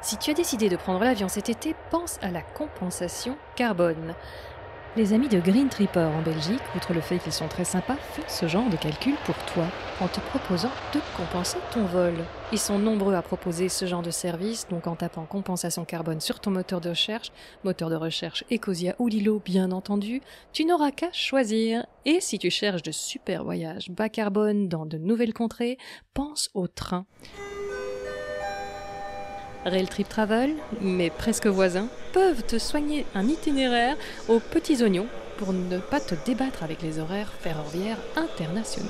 Si tu as décidé de prendre l'avion cet été, pense à la compensation carbone. Les amis de Green Tripper en Belgique, outre le fait qu'ils sont très sympas, font ce genre de calcul pour toi en te proposant de compenser ton vol. Ils sont nombreux à proposer ce genre de service, donc en tapant compensation carbone sur ton moteur de recherche, moteur de recherche Ecosia ou Lilo bien entendu, tu n'auras qu'à choisir. Et si tu cherches de super voyages bas carbone dans de nouvelles contrées, pense au train. Rail Trip Travel, mes presque voisins, peuvent te soigner un itinéraire aux petits oignons pour ne pas te débattre avec les horaires ferroviaires internationaux.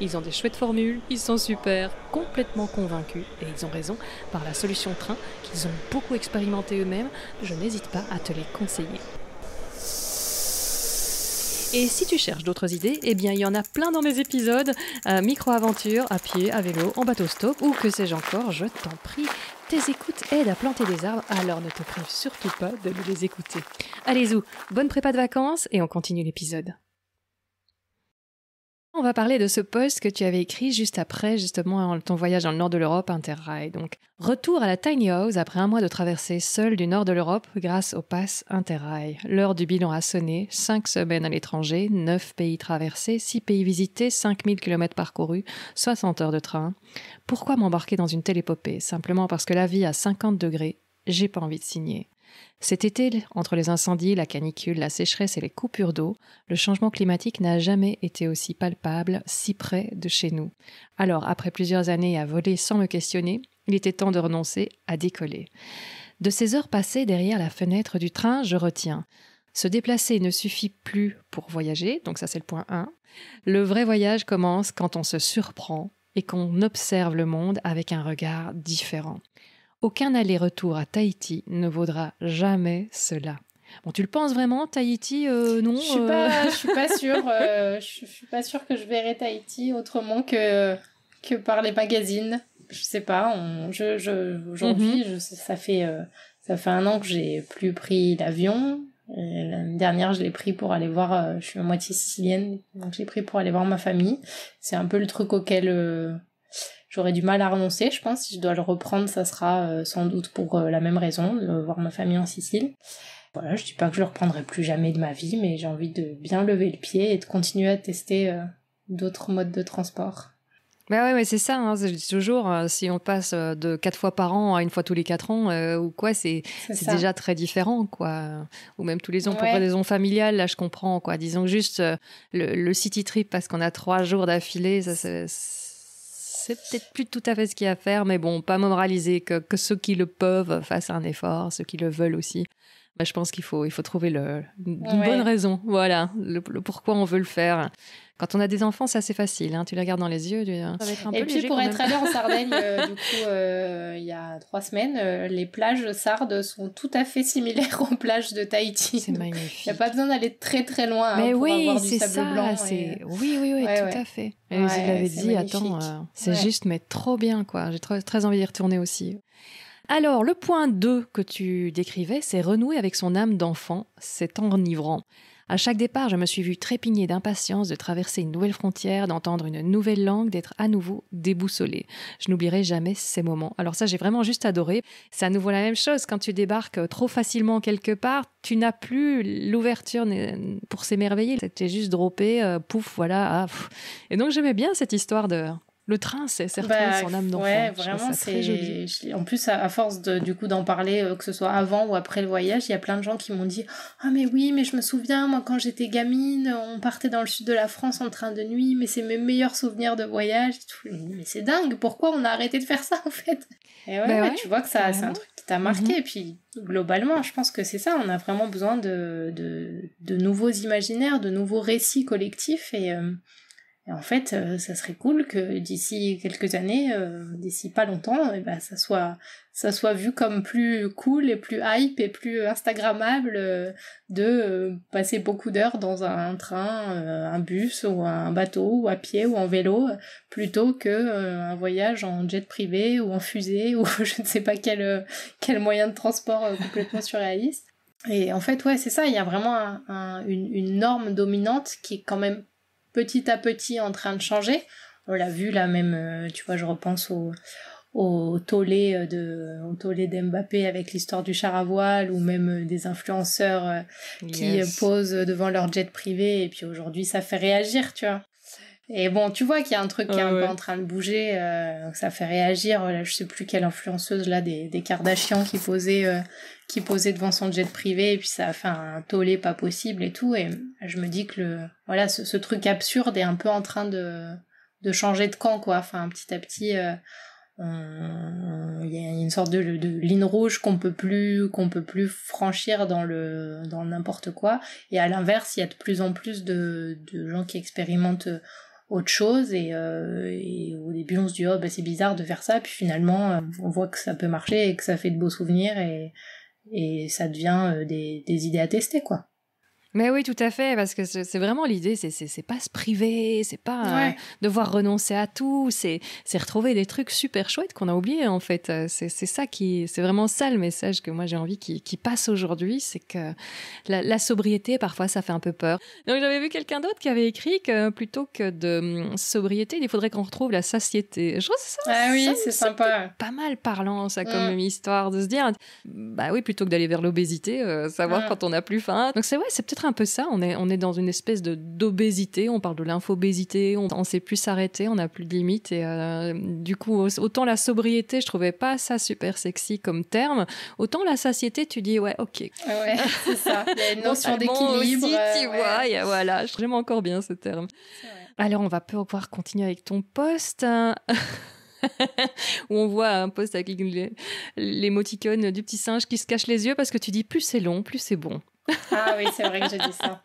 Ils ont des chouettes formules, ils sont super, complètement convaincus, et ils ont raison, par la solution train qu'ils ont beaucoup expérimenté eux-mêmes, je n'hésite pas à te les conseiller. Et si tu cherches d'autres idées, eh bien il y en a plein dans mes épisodes, euh, micro-aventure, à pied, à vélo, en bateau stop ou que sais-je encore, je t'en prie. Tes écoutes aident à planter des arbres, alors ne te prive surtout pas de nous les écouter. Allez-y, bonne prépa de vacances et on continue l'épisode. On va parler de ce post que tu avais écrit juste après justement ton voyage dans le nord de l'Europe Interrail. Donc, retour à la tiny house après un mois de traversée seule du nord de l'Europe grâce au pass Interrail. L'heure du bilan a sonné, cinq semaines à l'étranger, 9 pays traversés, 6 pays visités, 5000 km parcourus, 60 heures de train. Pourquoi m'embarquer dans une telle épopée Simplement parce que la vie à 50 degrés, j'ai pas envie de signer. Cet été, entre les incendies, la canicule, la sécheresse et les coupures d'eau, le changement climatique n'a jamais été aussi palpable, si près de chez nous. Alors, après plusieurs années à voler sans me questionner, il était temps de renoncer à décoller. De ces heures passées derrière la fenêtre du train, je retiens. Se déplacer ne suffit plus pour voyager, donc ça c'est le point 1. Le vrai voyage commence quand on se surprend et qu'on observe le monde avec un regard différent. Aucun aller-retour à Tahiti ne vaudra jamais cela. Bon, tu le penses vraiment, Tahiti euh, Non. Je ne pas, euh suis pas sûre. Euh, je, suis pas sûre que je verrai Tahiti autrement que que par les magazines. Je sais pas. je, aujourd'hui, mhm. ça fait ça fait un an que j'ai plus pris l'avion. L'année dernière, je l'ai pris pour aller voir. je suis moitié sicilienne, donc je l'ai pris pour aller voir ma famille. C'est un peu le truc auquel J'aurais du mal à renoncer, je pense. Si je dois le reprendre, ça sera euh, sans doute pour euh, la même raison, de voir ma famille en Sicile. Voilà, je dis pas que je le reprendrai plus jamais de ma vie, mais j'ai envie de bien lever le pied et de continuer à tester euh, d'autres modes de transport. Bah ouais, c'est ça, hein. je dis toujours, si on passe de quatre fois par an à une fois tous les quatre ans ou quoi, c'est déjà très différent, quoi. Ou même tous les ans, pour pour raisons familiales, là je comprends, quoi. Disons juste le, city trip parce qu'on a trois jours d'affilée, ça c'est c'est peut-être plus tout à fait ce qu'il y a à faire, mais bon, pas moraliser, que, que ceux qui le peuvent fassent un effort, ceux qui le veulent aussi. Bah, je pense qu'il faut, il faut trouver le, une bonne raison. Voilà, le, pourquoi on veut le faire. Quand on a des enfants, c'est assez facile. Hein. Tu les regardes dans les yeux. Tu... et puis, pour être allé en *laughs* Sardaigne, euh, du coup, euh, il y a trois semaines, euh, les plages sardes sont tout à fait similaires aux plages de Tahiti. C'est magnifique. Il n'y a pas besoin d'aller très très loin hein, Mais pour oui, avoir du sable ça, blanc. Oui, oui, oui, tout à fait. Et je t'avais dit, attends, c'est juste, mais trop bien, quoi. J'ai très, très envie d'y retourner aussi. Alors, le point 2 que tu décrivais, c'est renouer avec son âme d'enfant, c'est enivrant. À chaque départ, je me suis vue trépigner d'impatience de traverser une nouvelle frontière, d'entendre une nouvelle langue, d'être à nouveau déboussolée. Je n'oublierai jamais ces moments. Alors ça, j'ai vraiment juste adoré. C'est à nouveau la même chose. Quand tu débarques trop facilement quelque part, tu n'as plus l'ouverture pour s'émerveiller. C'était juste droppé, euh, pouf, voilà. Ah, et donc j'aimais bien cette histoire de le train, c'est certain, bah, son âme d'enfant. Ouais, vraiment, c'est En plus, à, force du coup d'en parler, euh, que ce soit avant ou après le voyage, il y a plein de gens qui m'ont dit Ah, mais oui, mais je me souviens, moi, quand j'étais gamine, on partait dans le sud de la France en train de nuit, mais c'est mes meilleurs souvenirs de voyage. Mais c'est dingue, pourquoi on a arrêté de faire ça, en fait Et bah ouais, tu vois que ça, c'est un truc qui t'a marqué. Mhm. Et puis, globalement, je pense que c'est ça. On a vraiment besoin de, de, nouveaux imaginaires, de nouveaux récits collectifs. Et. Euh, et en fait, euh, ça serait cool que d'ici quelques années, euh, d'ici pas longtemps, et eh ben, ça, soit, ça soit vu comme plus cool et plus hype et plus Instagrammable euh, de passer beaucoup d'heures dans un, train, un bus ou un bateau ou à pied ou en vélo plutôt que un voyage en jet privé ou en fusée *laughs* ou je ne sais pas quel, quel moyen de transport complètement surréaliste. Et en fait, ouais, c'est ça, il y a vraiment une norme dominante qui est quand même petit à petit en train de changer. On l'a vu là même, euh, tu vois, je repense au, au tollé euh, de d'Mbappé avec l'histoire du char à voile ou même euh, des influenceurs qui posent devant leur jet privé et puis aujourd'hui ça fait réagir tu vois et bon, tu vois qu'il y a un truc qui est un peu en train de bouger, euh, ça fait réagir. Là, euh, je sais plus quelle influenceuse là des, des Kardashians qui posait euh, qui posait devant son jet privé et puis ça a fait un tollé pas possible et tout. Et je me dis que le voilà ce, truc absurde est un peu en train de de changer de camp quoi. Enfin, petit à petit. il y a une sorte de, de ligne rouge qu'on peut plus qu'on peut plus franchir dans le dans n'importe quoi et à l'inverse il y a de plus en plus de, de gens qui expérimentent autre chose euh, et, au début on se dit oh ben c'est bizarre de faire ça puis finalement euh, on voit que ça peut marcher et que ça fait de beaux souvenirs et, et ça devient euh, des, des idées à tester quoi. Mais oui, tout à fait, parce que c'est vraiment l'idée, c'est pas se priver, c'est pas euh, devoir renoncer à tout, c'est retrouver des trucs super chouettes qu'on a oubliés en fait. Euh, c'est ça qui, c'est vraiment ça le message que moi j'ai envie qui, passe aujourd'hui, c'est que la, sobriété parfois ça fait un peu peur. Donc j'avais vu quelqu'un d'autre qui avait écrit que plutôt que de hum, sobriété, il faudrait qu'on retrouve la satiété. Je trouve ça, ah oui, c'est sympa, pas mal parlant ça mm. comme histoire de se dire, bah oui, plutôt que d'aller vers l'obésité, euh, savoir mm. quand on a plus faim. Donc c'est ouais, c'est peut-être un peu ça. On est, on est dans une espèce de d'obésité. On parle de l'infobésité. On, ne sait plus s'arrêter. On n'a plus de limites. Et euh, du coup, autant la sobriété, je trouvais pas ça super sexy comme terme. Autant la satiété, tu dis ouais, ok. Ouais, *laughs* c'est ça. Il y a une notion d'équilibre. tu euh, ouais. vois. a, voilà, j'aime encore bien ce terme. Alors, on va pouvoir continuer avec ton poste. Hein. *laughs* où on voit un post avec l'émoticône du petit singe qui se cache les yeux parce que tu dis plus c'est long, plus c'est bon. Ah oui, c'est vrai que j'ai dit ça.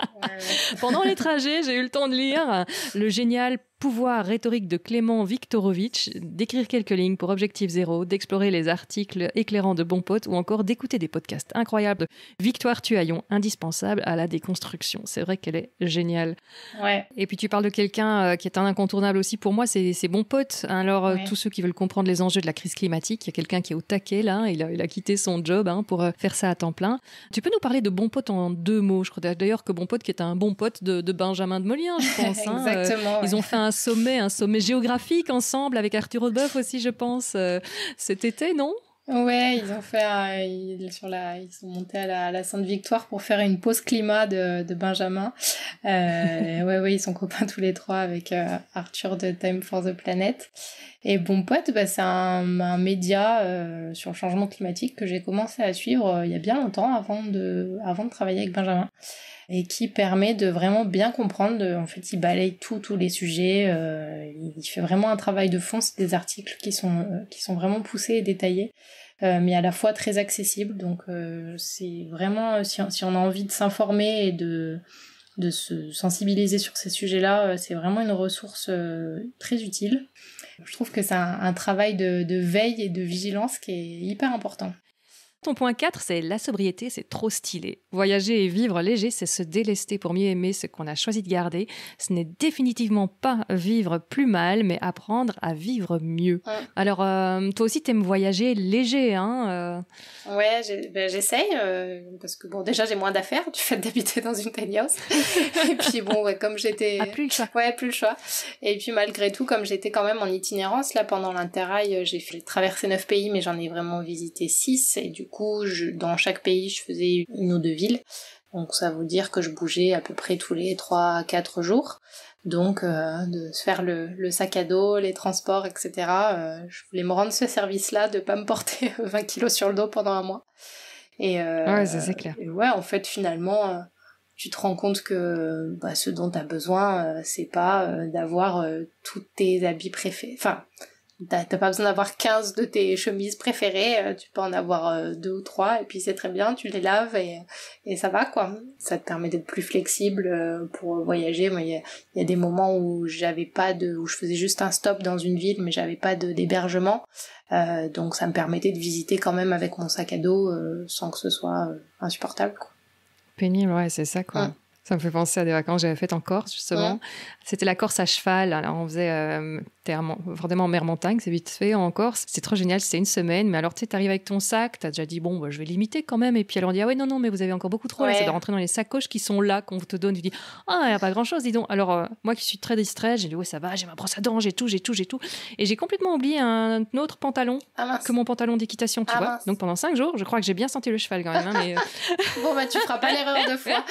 Pendant les trajets, j'ai eu le temps de lire le génial pouvoir rhétorique de Clément Viktorovitch d'écrire quelques lignes pour Objectif Zéro, d'explorer les articles éclairants de bons potes ou encore d'écouter des podcasts incroyables de Victoire Tuaillon, indispensable à la déconstruction. C'est vrai qu'elle est géniale. Ouais. Et puis tu parles de quelqu'un euh, qui est un incontournable aussi pour moi, c'est bons potes. Alors euh, tous ceux qui veulent comprendre les enjeux de la crise climatique, il y a quelqu'un qui est au taquet là, il a, il a quitté son job hein, pour euh, faire ça à temps plein. Tu peux nous parler de bons potes en deux mots Je crois d'ailleurs que bon pote qui est un bon pote de, Benjamin de Molien, je pense. Hein, *laughs* Exactement. Ils ont fait un un sommet, un sommet géographique ensemble avec Arthur Aubeuf aussi, je pense, euh, cet été, non Ouais, ils ont fait sur la, ils sont montés à la, Sainte Victoire pour faire une pause climat de, Benjamin. Euh, ouais, ouais, ils sont copains tous les trois avec euh, Arthur de Time for the Planet. Et Bon Pote, bah, c'est un, média euh, sur le changement climatique que j'ai commencé à suivre il y a bien longtemps avant de, avant de travailler avec Benjamin et qui permet de vraiment bien comprendre. en fait, il balaye tous les sujets. Euh, il fait vraiment un travail de fond. C'est des articles qui sont, euh, qui sont vraiment poussés et détaillés, euh, mais à la fois très accessibles. Donc, c'est vraiment, si, si, on a envie de s'informer et de, de se sensibiliser sur ces sujets-là, c'est vraiment une ressource très utile. Je trouve que c'est un, un travail de, de veille et de vigilance qui est hyper important. Ton point 4, c'est la sobriété, c'est trop stylé. Voyager et vivre léger, c'est se délester pour mieux aimer ce qu'on a choisi de garder. Ce n'est définitivement pas vivre plus mal, mais apprendre à vivre mieux. Alors, euh, toi aussi, t'aimes voyager léger, hein euh. Ouais, ben, j'essaye, euh, parce que bon, déjà, j'ai moins d'affaires du fait d'habiter dans une tiny *laughs* et puis bon, comme j'étais... Ah, plus le Ouais, plus le choix. Et puis malgré tout, comme j'étais quand même en itinérance, là, pendant l'interrail, j'ai fait traverser 9 pays, mais j'en ai vraiment visité 6, et du coup, dans chaque pays, je faisais une ou deux villes. Donc ça veut dire que je bougeais à peu près tous les 3 à 4 jours. Donc euh, de se faire le, sac à dos, les transports, etc. Euh, je voulais me rendre ce service-là, de pas me porter 20 *laughs* kilos sur le dos pendant un mois. Et euh, ah ouais, en fait finalement, tu te rends compte que bah, ce dont tu as besoin, c'est pas d'avoir tous tes habits préférés. Enfin, T'as pas besoin d'avoir 15 de tes chemises préférées, euh, tu peux en avoir euh, deux ou trois et puis c'est très bien, tu les laves et, ça va quoi. Ça te permet d'être plus flexible euh, pour voyager. il y a, des moments où j'avais pas de, où je faisais juste un stop dans une ville, mais j'avais pas d'hébergement, donc ça me permettait de visiter quand même avec mon sac à dos sans que ce soit insupportable. Quoi. Pénible, ouais, c'est ça quoi. Hum. Ça me fait penser à des vacances que j'avais faites en Corse, justement. C'était la Corse à cheval. Alors, on faisait euh, terre, vraiment mer-montagne, c'est vite fait, en Corse. C'est trop génial, c'est une semaine. Mais alors, tu sais, arrives avec ton sac, tu as déjà dit, bon, bah, je vais limiter quand même. Et puis, alors, on dit, ah ouais, non, non, mais vous avez encore beaucoup trop. Là, ça rentrer dans les sacoches qui sont là, qu'on te donne. Tu dis, ah, il a pas grand-chose, dis donc. Alors, euh, moi qui suis très distraite, j'ai dit, ouais, ça va, j'ai ma brosse à dents, j'ai tout, j'ai tout, j'ai tout. Et j'ai complètement oublié un autre pantalon ah, que mon pantalon d'équitation, tu ah, vois. Donc, pendant cinq jours, je crois que j'ai bien senti le cheval quand même. Hein, mais... Euh. *laughs* bon, bah, tu feras pas *laughs* l'erreur de fois.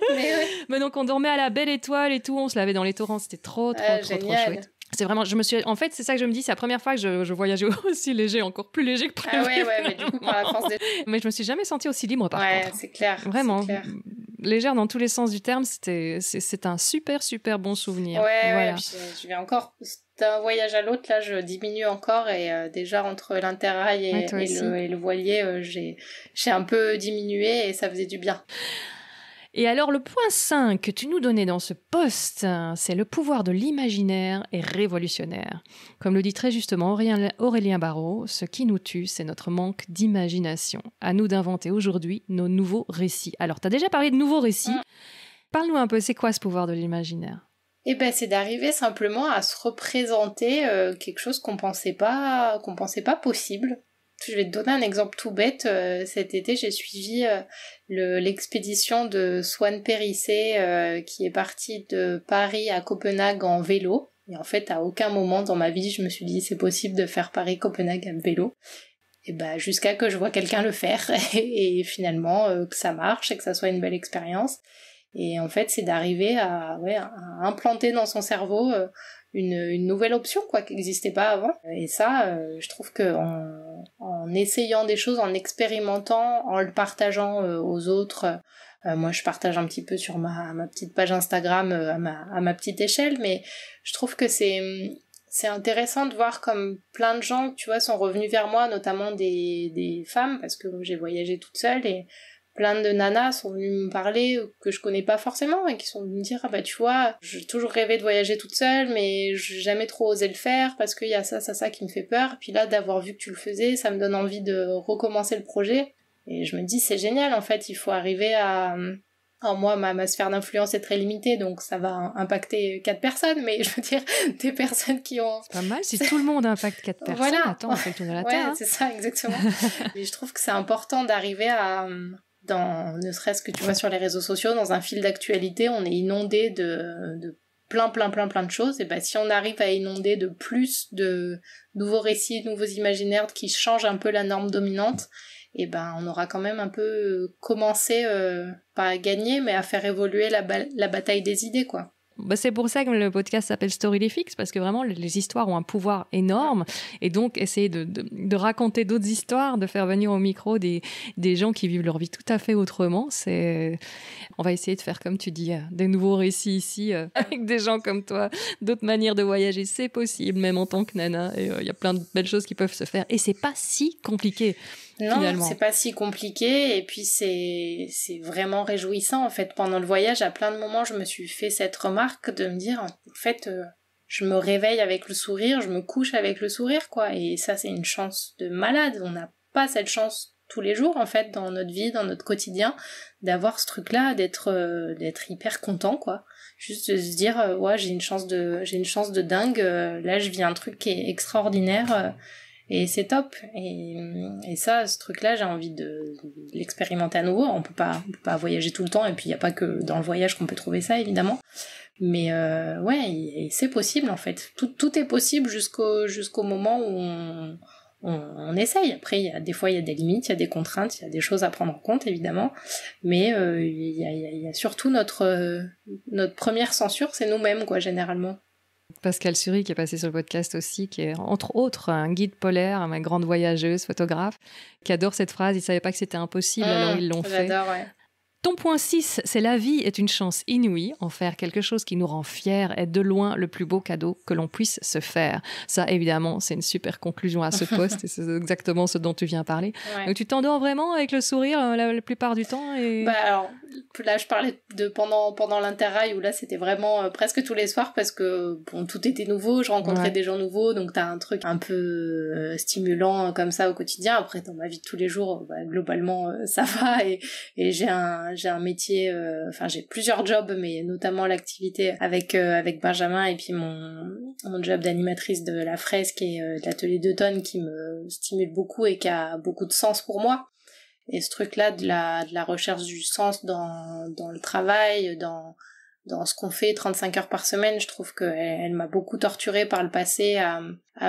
*laughs* Mais, donc on dormait à la belle étoile et tout, on se lavait dans les torrents, c'était trop trop, trop, trop chouette. C'est vraiment, je me suis, en fait, c'est ça que je me dis, c'est la première fois que je, je voyageais *laughs* aussi léger, encore plus léger que prévu. Ah ouais, ouais, mais du coup, Mais je me suis jamais sentie aussi libre, par contre. Ouais, c'est clair. Vraiment. Légère dans tous les sens du terme, c'était, c'est un super, super bon souvenir. Ouais, puis je vais encore, d'un voyage à l'autre, là, je diminue encore et euh, déjà entre l'interrail et, et, le, voilier, euh, j'ai, j'ai un peu diminué et ça faisait du bien. Et alors le point 5 que tu nous donnais dans ce poste, c'est le pouvoir de l'imaginaire et révolutionnaire. Comme le dit très justement Aurélien Barrault, ce qui nous tue, c'est notre manque d'imagination. À nous d'inventer aujourd'hui nos nouveaux récits. Alors tu as déjà parlé de nouveaux récits. Ah. Parle-nous un peu, c'est quoi ce pouvoir de l'imaginaire eh ben, c'est d'arriver simplement à se représenter euh, quelque chose qu'on pensait pas, qu'on pensait pas possible. Je vais te donner un exemple tout bête. Euh, cet été, j'ai suivi euh, l'expédition de Swan Périssé euh, qui est partie de Paris à Copenhague en vélo. Et en fait, à aucun moment dans ma vie, je me suis dit c'est possible de faire Paris-Copenhague en vélo. Et bah, jusqu'à que je vois quelqu'un le faire *laughs* et, finalement que ça marche et que ça soit une belle expérience. Et en fait, c'est d'arriver à, implanter dans son cerveau une, nouvelle option quoi qui n'existait pas avant. Et ça, euh, je trouve que en, essayant des choses, en expérimentant, en le partageant euh, aux autres. Euh, moi, je partage un petit peu sur ma, ma petite page Instagram à, ma, petite échelle, mais je trouve que c'est c'est intéressant de voir comme plein de gens, tu vois, sont revenus vers moi, notamment des, des femmes, parce que j'ai voyagé toute seule et plein de nanas sont venues me parler euh, que je connais pas forcément et qui sont venues me dire ah bah tu vois j'ai toujours rêvé de voyager toute seule mais j'ai jamais trop osé le faire parce qu'il y a ça ça ça qui me fait peur puis là d'avoir vu que tu le faisais ça me donne envie de recommencer le projet et je me dis c'est génial en fait il faut arriver à euh, en moi, ma, sphère d'influence est très limitée, donc ça va impacter quatre personnes, mais *laughs* je veux dire, des personnes qui ont... C'est pas mal si tout le monde impacte quatre *laughs* personnes. Voilà. Attends, on fait le de la ouais, hein. c'est ça, exactement. *laughs* mais je trouve que c'est important d'arriver à, euh, ne serait-ce que tu vois sur les réseaux sociaux, dans un fil d'actualité, on est inondé de, plein, plein, plein, plein de choses. Et bah, si on arrive à inonder de plus de nouveaux récits, de nouveaux imaginaires qui changent un peu la norme dominante, et ben on aura quand même un peu commencé, euh, pas à gagner, mais à faire évoluer la, la bataille des idées, quoi. Bah, c'est pour ça que le podcast s'appelle Story les Fix, parce que vraiment, les histoires ont un pouvoir énorme. Et donc, essayer de, raconter d'autres histoires, de faire venir au micro des, gens qui vivent leur vie tout à fait autrement, c'est. On va essayer de faire, comme tu dis, euh, des nouveaux récits ici, euh, *laughs* avec des gens comme toi, d'autres manières de voyager. C'est possible, même en tant que nana. Et euh, il y a plein de belles choses qui peuvent se faire. Et c'est pas si compliqué. Non, c'est pas si compliqué et puis c'est c'est vraiment réjouissant en fait. Pendant le voyage, à plein de moments, je me suis fait cette remarque de me dire en fait, euh, je me réveille avec le sourire, je me couche avec le sourire quoi. Et ça, c'est une chance de malade. On n'a pas cette chance tous les jours en fait dans notre vie, dans notre quotidien, d'avoir ce truc-là, d'être euh, d'être hyper content quoi. Juste de se dire euh, ouais j'ai une chance de j'ai une chance de dingue. là, je vis un truc qui est extraordinaire et c'est top. Et, ça, ce truc-là, j'ai envie de, l'expérimenter à nouveau. On peut pas, on peut pas voyager tout le temps. Et puis, il n'y a pas que dans le voyage qu'on peut trouver ça, évidemment. Mais euh, ouais, c'est possible, en fait. Tout, tout est possible jusqu'au jusqu'au moment où on, essaye. Après, des fois, il y a des limites, il y a des contraintes, il y a des choses à prendre en compte, évidemment. Mais euh, il y, a, surtout notre, euh, notre première censure, c'est nous-mêmes, quoi, généralement. Pascal Suri, qui est passé sur le podcast aussi, qui est entre autres un guide polaire, ma grande voyageuse, photographe, qui adore cette phrase. Il ne savait pas que c'était impossible, ah, alors ils l'ont fait. Ton point 6, c'est la vie est une chance inouïe, en faire quelque chose qui nous rend fiers est de loin le plus beau cadeau que l'on puisse se faire. Ça, évidemment, c'est une super conclusion à ce *laughs* poste et c'est exactement ce dont tu viens parler. Donc, tu t'endors vraiment avec le sourire euh, la, plupart du temps et... Bah, alors, là, je parlais de pendant, pendant l'interrail où là, c'était vraiment euh, presque tous les soirs parce que bon, tout était nouveau, je rencontrais des gens nouveaux, donc tu as un truc un peu euh, stimulant comme ça au quotidien. Après, dans ma vie de tous les jours, bah, globalement, ça *laughs* va et, et j'ai un j'ai un métier, euh, enfin j'ai plusieurs jobs, mais notamment l'activité avec euh, avec Benjamin et puis mon mon job d'animatrice de la fresque et euh, de l'atelier d'automne qui me stimule beaucoup et qui a beaucoup de sens pour moi. Et ce truc-là de la, de la recherche du sens dans, dans le travail, dans, dans ce qu'on fait 35 heures par semaine. Je trouve qu'elle elle, m'a beaucoup torturée par le passé à,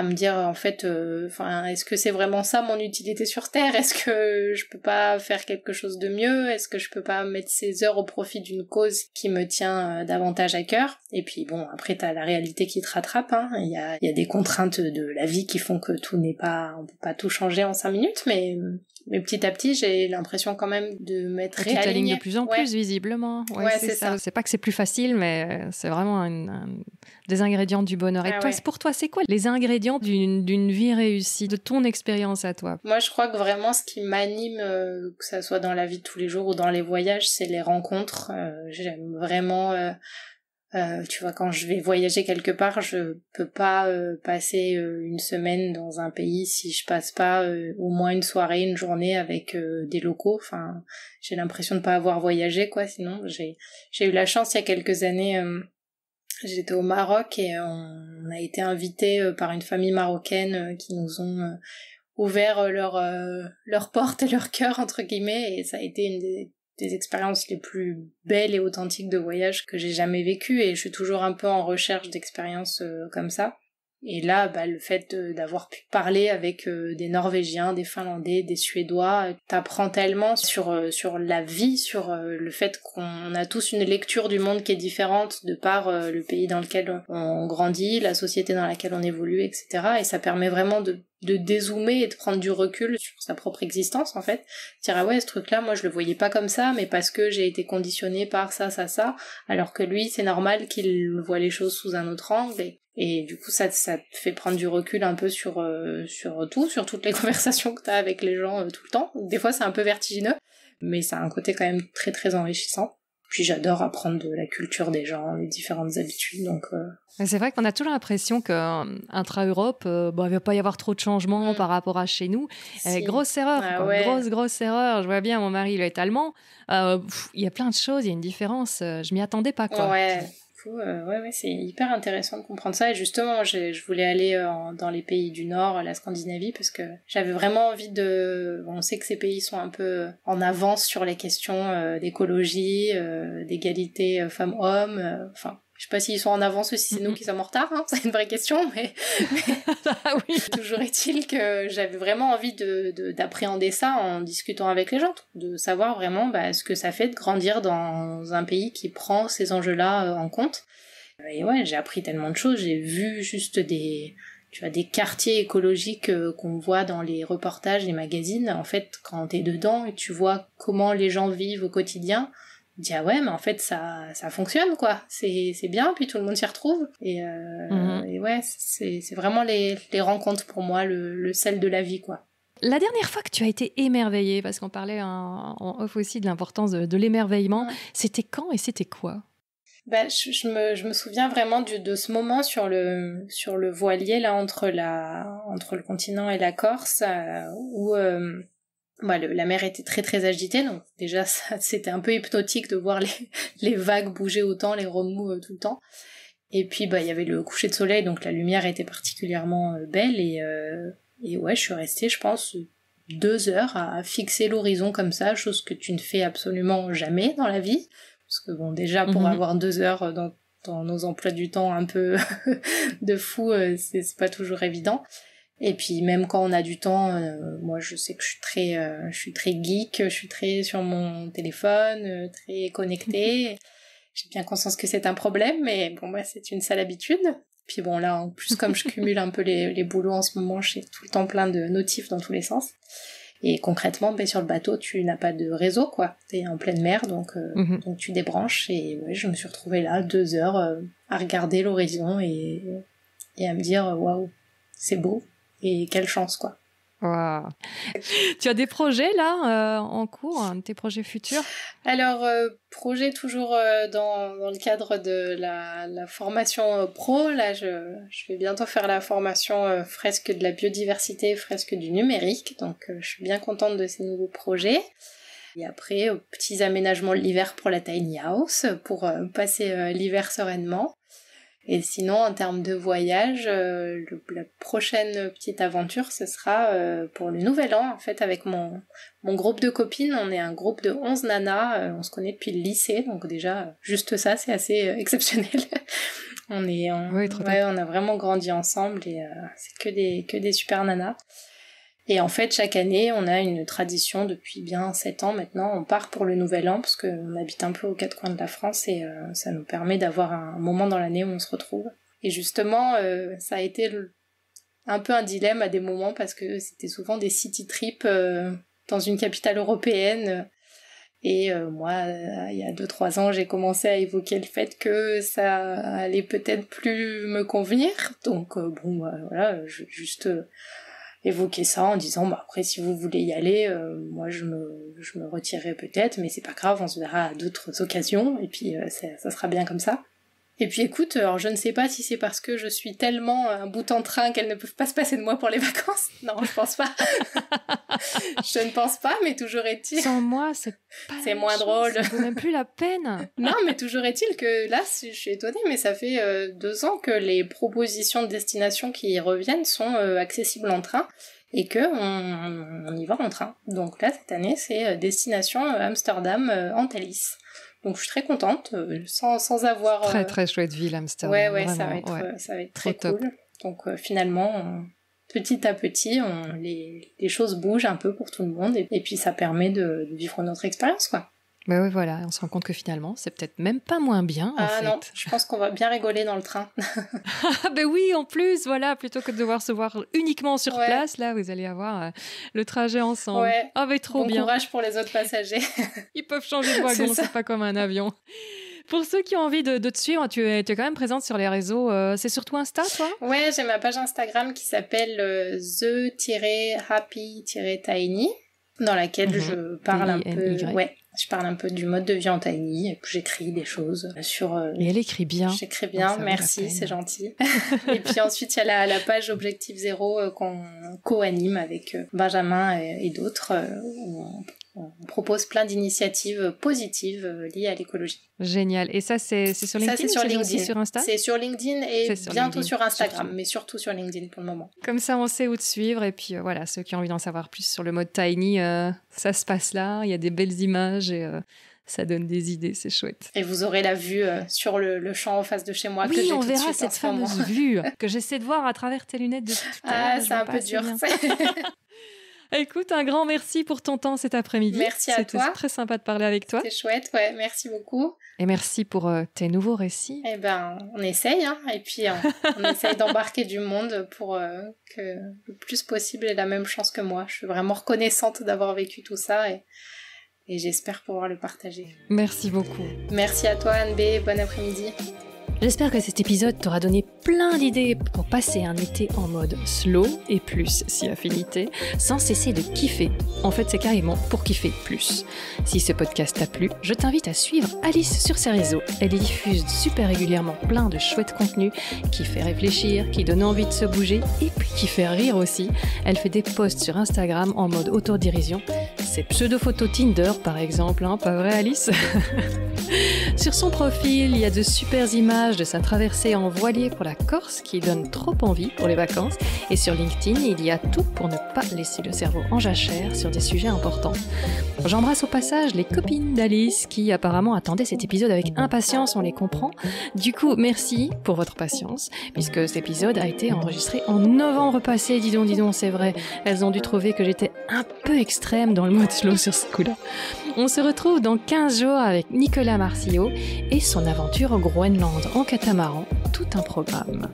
me dire en fait, euh, enfin, est-ce que c'est vraiment ça mon utilité sur Terre Est-ce que je peux pas faire quelque chose de mieux Est-ce que je peux pas mettre ces heures au profit d'une cause qui me tient euh, davantage à cœur Et puis bon, après t'as la réalité qui te rattrape. Hein. Il y a, des contraintes de la vie qui font que tout n'est pas, on peut pas tout changer en cinq minutes, mais euh, mais petit à petit, j'ai l'impression quand même de m'être réalignée. Tu t'alignes de plus en plus, visiblement. Ouais, c'est ça. C'est pas que c'est plus facile, mais euh, c'est vraiment des ingrédients du bonheur. Et ah toi, pour toi, c'est quoi les ingrédients d'une vie réussie, de ton expérience à toi Moi, je crois que vraiment, ce qui m'anime, euh, que ce soit dans la vie de tous les jours ou dans les voyages, c'est les rencontres. Euh, j'aime vraiment... Euh, tu vois, quand je vais voyager quelque part, je peux pas euh, passer euh, une semaine dans un pays si je passe pas au moins une soirée, une journée avec des locaux. Enfin, j'ai l'impression de pas avoir voyagé, quoi. Sinon, j'ai j'ai eu la chance il y a quelques années. J'étais au Maroc et on a été invité par une famille marocaine qui nous ont ouvert leur leur porte et leur cœur entre guillemets et ça a été une des des expériences les plus belles et authentiques de voyage que j'ai jamais vécues et je suis toujours un peu en recherche d'expériences euh, comme ça. Et là, bah, le fait d'avoir pu parler avec euh, des Norvégiens, des Finlandais, des Suédois, euh, t'apprends tellement sur, sur la vie, sur le fait qu'on a tous une lecture du monde qui est différente de par le pays dans lequel on grandit, la société dans laquelle on évolue, etc. Et ça permet vraiment de de dézoomer et de prendre du recul sur sa propre existence en fait. Dire ah ouais ce truc là moi je le voyais pas comme ça mais parce que j'ai été conditionné par ça ça ça alors que lui c'est normal qu'il voit les choses sous un autre angle et, du coup ça ça te fait prendre du recul un peu sur euh, sur tout sur toutes les *laughs* conversations que t'as avec les gens euh, tout le temps. Des fois c'est un peu vertigineux mais ça a un côté quand même très très enrichissant. Puis j'adore apprendre de la culture des gens, les différentes habitudes. Donc euh. c'est vrai qu'on a toujours l'impression qu'intra euh, Europe, il euh, bon, il va pas y avoir trop de changements mm. par rapport à chez nous. grosse erreur, ah grosse grosse erreur. Je vois bien mon mari, il est allemand. Il y a plein de choses, il y a une différence. je m'y attendais pas quoi. Ouais. Euh, ouais, c'est hyper intéressant de comprendre ça. Et justement, je, voulais aller euh, dans les pays du Nord, la Scandinavie, parce que j'avais vraiment envie de. on sait que ces pays sont un peu euh, en avance sur les questions d'écologie, d'égalité femmes-hommes. Enfin, je sais pas s'ils sont en avance ou si c'est nous qui sommes en retard, hein, *laughs* c'est une vraie question, mais, *laughs* ah bah oui. *laughs* toujours est-il que j'avais vraiment envie d'appréhender de, ça en discutant avec les gens, de savoir vraiment bah, ce que ça fait de grandir dans un pays qui prend ces enjeux-là euh, en compte. Et ouais, j'ai appris tellement de choses, j'ai vu juste des, tu vois, des quartiers écologiques euh, qu'on voit dans les reportages, les magazines. En fait, quand tu es dedans et tu vois comment les gens vivent au quotidien, dit ah ouais mais en fait ça ça fonctionne quoi c'est c'est bien puis tout le monde s'y retrouve et, euh, mhm. et ouais c'est c'est vraiment les les rencontres pour moi le le sel de la vie quoi la dernière fois que tu as été émerveillée, parce qu'on parlait en, off aussi de l'importance de, de l'émerveillement, c'était quand et c'était quoi ben, je, me, je, me, souviens vraiment du, de ce moment sur le, sur le voilier là entre, la, entre le continent et la Corse euh, où euh, bah, la mer était très très agitée, donc déjà *laughs* c'était un peu hypnotique de voir les, *laughs* vagues bouger autant, les remous euh, tout le temps. Et puis bah il y avait le coucher de soleil, donc la lumière était particulièrement euh, belle et, euh, et ouais je suis restée je pense deux heures à, fixer l'horizon comme ça, chose que tu ne fais absolument jamais dans la vie, parce que bon déjà pour mhm. avoir deux heures dans, dans nos emplois du temps un peu *laughs* de fou, c'est pas toujours évident. Et puis même quand on a du temps, euh, moi je sais que je suis très, euh, je suis très geek, je suis très sur mon téléphone, euh, très connectée. Mhm. J'ai bien conscience que c'est un problème, mais bon moi bah, c'est une sale habitude. Puis bon là en plus comme je cumule un peu les, les boulots en ce moment, j'ai tout le temps plein de notifs dans tous les sens. Et concrètement, ben, sur le bateau, tu n'as pas de réseau, quoi. T'es en pleine mer, donc, mhm. donc tu débranches. Et je me suis retrouvée là, deux heures, à regarder l'horizon et, et à me dire, waouh, c'est beau. Et quelle chance, quoi. tu as des projets là euh, en cours, hein, tes projets futurs Alors, euh, projet toujours euh, dans, le cadre de la, formation pro. Là, je, vais bientôt faire la formation fresque de la biodiversité, fresque du numérique. Donc, je suis bien contente de ces nouveaux projets. Et après, petits aménagements l'hiver pour la tiny house, pour passer l'hiver sereinement. Et sinon, en termes de voyage, euh, la prochaine petite aventure, ce sera euh, pour le nouvel an, en fait, avec mon, mon groupe de copines. On est un groupe de 11 nanas, euh, on se connaît depuis le lycée, donc déjà, juste ça, c'est assez *laughs* exceptionnel. on est, ouais, on a vraiment grandi ensemble et c'est que des, que des super nanas. Et en fait, chaque année, on a une tradition depuis bien sept ans maintenant. On part pour le Nouvel An parce qu'on habite un peu aux quatre coins de la France et euh, ça nous permet d'avoir un moment dans l'année où on se retrouve. Et justement, euh, ça a été un peu un dilemme à des moments parce que c'était souvent des city trips euh, dans une capitale européenne. Et moi, il y a deux trois ans, j'ai commencé à évoquer le fait que ça allait peut-être plus me convenir. Donc, bon, bah, voilà, juste évoquer ça en disant bah après si vous voulez y aller euh, moi je me je me retirerai peut-être mais c'est pas grave on se verra à d'autres occasions et puis ça, euh, ça, sera bien comme ça et puis écoute, alors je ne sais pas si c'est parce que je suis tellement un bout en train qu'elles ne peuvent pas se passer de moi pour les *laughs* vacances. Non, je pense pas. *laughs* je ne pense pas, mais toujours est-il. Sans moi, c'est pas. C'est moins drôle. Ça vaut même plus la peine. *laughs* non, mais toujours est-il que là, je suis étonnée, mais ça fait euh, deux ans que les propositions de destination qui reviennent sont euh, accessibles en train et que on, y va en train. Donc là, cette année, c'est euh, destination Amsterdam en Thalys. Donc je suis très contente, euh, sans, sans avoir... Très euh, très chouette ville Amsterdam. Ouais, ouais, ça, va être, ça va être très, cool. Donc euh, finalement, petit à petit, on, les, les, choses bougent un peu pour tout le monde et, et puis ça permet de, de vivre notre expérience, quoi. Bah voilà, on se rend compte que finalement, c'est peut-être même pas moins bien. Ah non, je pense qu'on va bien rigoler dans le train. *laughs* *laughs* Ah, ben oui, en plus, voilà, plutôt que de devoir se voir uniquement sur place, là, vous allez avoir euh, le trajet ensemble. Ah ben trop bon courage pour les autres passagers. *laughs* Ils peuvent changer de wagon, c'est pas comme un avion. Pour ceux qui ont envie de, de te suivre, tu es, tu es, quand même présente sur les réseaux. Euh, c'est surtout Insta, toi Ouais, j'ai ma page Instagram qui s'appelle euh, the-happy-tiny, dans laquelle mhm. je parle un peu. Ouais, je parle un peu du mode de vie en tiny, et puis j'écris des choses sur... Euh, et elle écrit bien. J'écris bien, merci, c'est gentil. *laughs* et puis ensuite, il y a la, page Objectif Zéro euh, qu'on co-anime avec euh, Benjamin et, d'autres, où on propose plein d'initiatives positives euh, liées à l'écologie. Génial. Et ça, c'est sur LinkedIn Ça, c'est sur LinkedIn. C'est sur LinkedIn et bientôt sur Instagram, mais surtout sur LinkedIn pour le moment. Comme ça, on sait où te suivre. Et puis euh, voilà, ceux qui ont envie d'en savoir plus sur le mode Tiny, euh, ça se passe là. Il y a des belles images et... ça donne des idées, c'est chouette. Et vous aurez la vue sur le, champ en face de chez moi. Oui, on verra cette fameuse vue *laughs* que j'essaie de voir à travers tes lunettes de Ah, c'est un peu dur. *laughs* Ah, écoute, un grand merci pour ton temps cet après-midi. Merci à toi. C'était très sympa de parler avec toi. C'est chouette, ouais. Merci beaucoup. Et merci pour euh, tes nouveaux récits. Eh ben, on essaye, hein. Et puis, on essaye d'embarquer du monde pour euh, que le plus possible ait la même chance que moi. Je suis vraiment reconnaissante d'avoir vécu tout ça et, et j'espère pouvoir le partager. Merci beaucoup. Merci à toi, Anne-B. Bon après-midi. J'espère que cet épisode t'aura donné plein d'idées pour passer un été en mode slow et plus si affinité, sans cesser de kiffer. En fait, c'est carrément pour kiffer plus. Si ce podcast t'a plu, je t'invite à suivre Alice sur ses réseaux. Elle diffuse super régulièrement plein de chouettes contenus qui fait réfléchir, qui donne envie de se bouger et puis qui fait rire aussi. Elle fait des posts sur Instagram en mode autodirision. C'est pseudo photo Tinder par exemple, hein, pas vrai Alice *laughs* Sur son profil, il y a de superbes images de sa traversée en voilier pour la Corse qui donne trop envie pour les vacances. Et sur LinkedIn, il y a tout pour ne pas laisser le cerveau en jachère sur des sujets importants. J'embrasse au passage les copines d'Alice qui apparemment attendaient cet épisode avec impatience, on les comprend. Du coup, merci pour votre patience, puisque cet épisode a été enregistré en novembre passé. Dis donc, c'est vrai. Elles ont dû trouver que j'étais un peu extrême dans le mode slow sur ce coup-là. On se retrouve dans 15 jours avec Nicolas Marcillot et son aventure au Groenland en catamaran, tout un programme.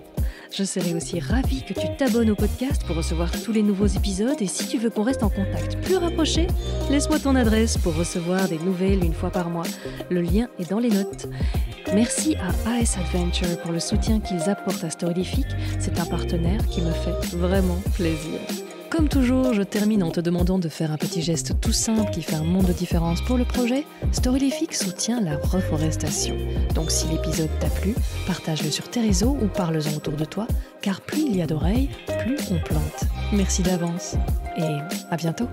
Je serai aussi ravie que tu t'abonnes au podcast pour recevoir tous les nouveaux épisodes et si tu veux qu'on reste en contact plus rapproché, laisse-moi ton adresse pour recevoir des nouvelles une fois par mois. Le lien est dans les notes. Merci à AS Adventure pour le soutien qu'ils apportent à Storylific. C'est un partenaire qui me fait vraiment plaisir. Comme toujours, je termine en te demandant de faire un petit geste tout simple qui fait un monde de différence pour le projet. Storylific soutient la reforestation. Donc si l'épisode t'a plu, partage-le sur tes réseaux ou parle-en autour de toi, car plus il y a d'oreilles, plus on plante. Merci d'avance et à bientôt.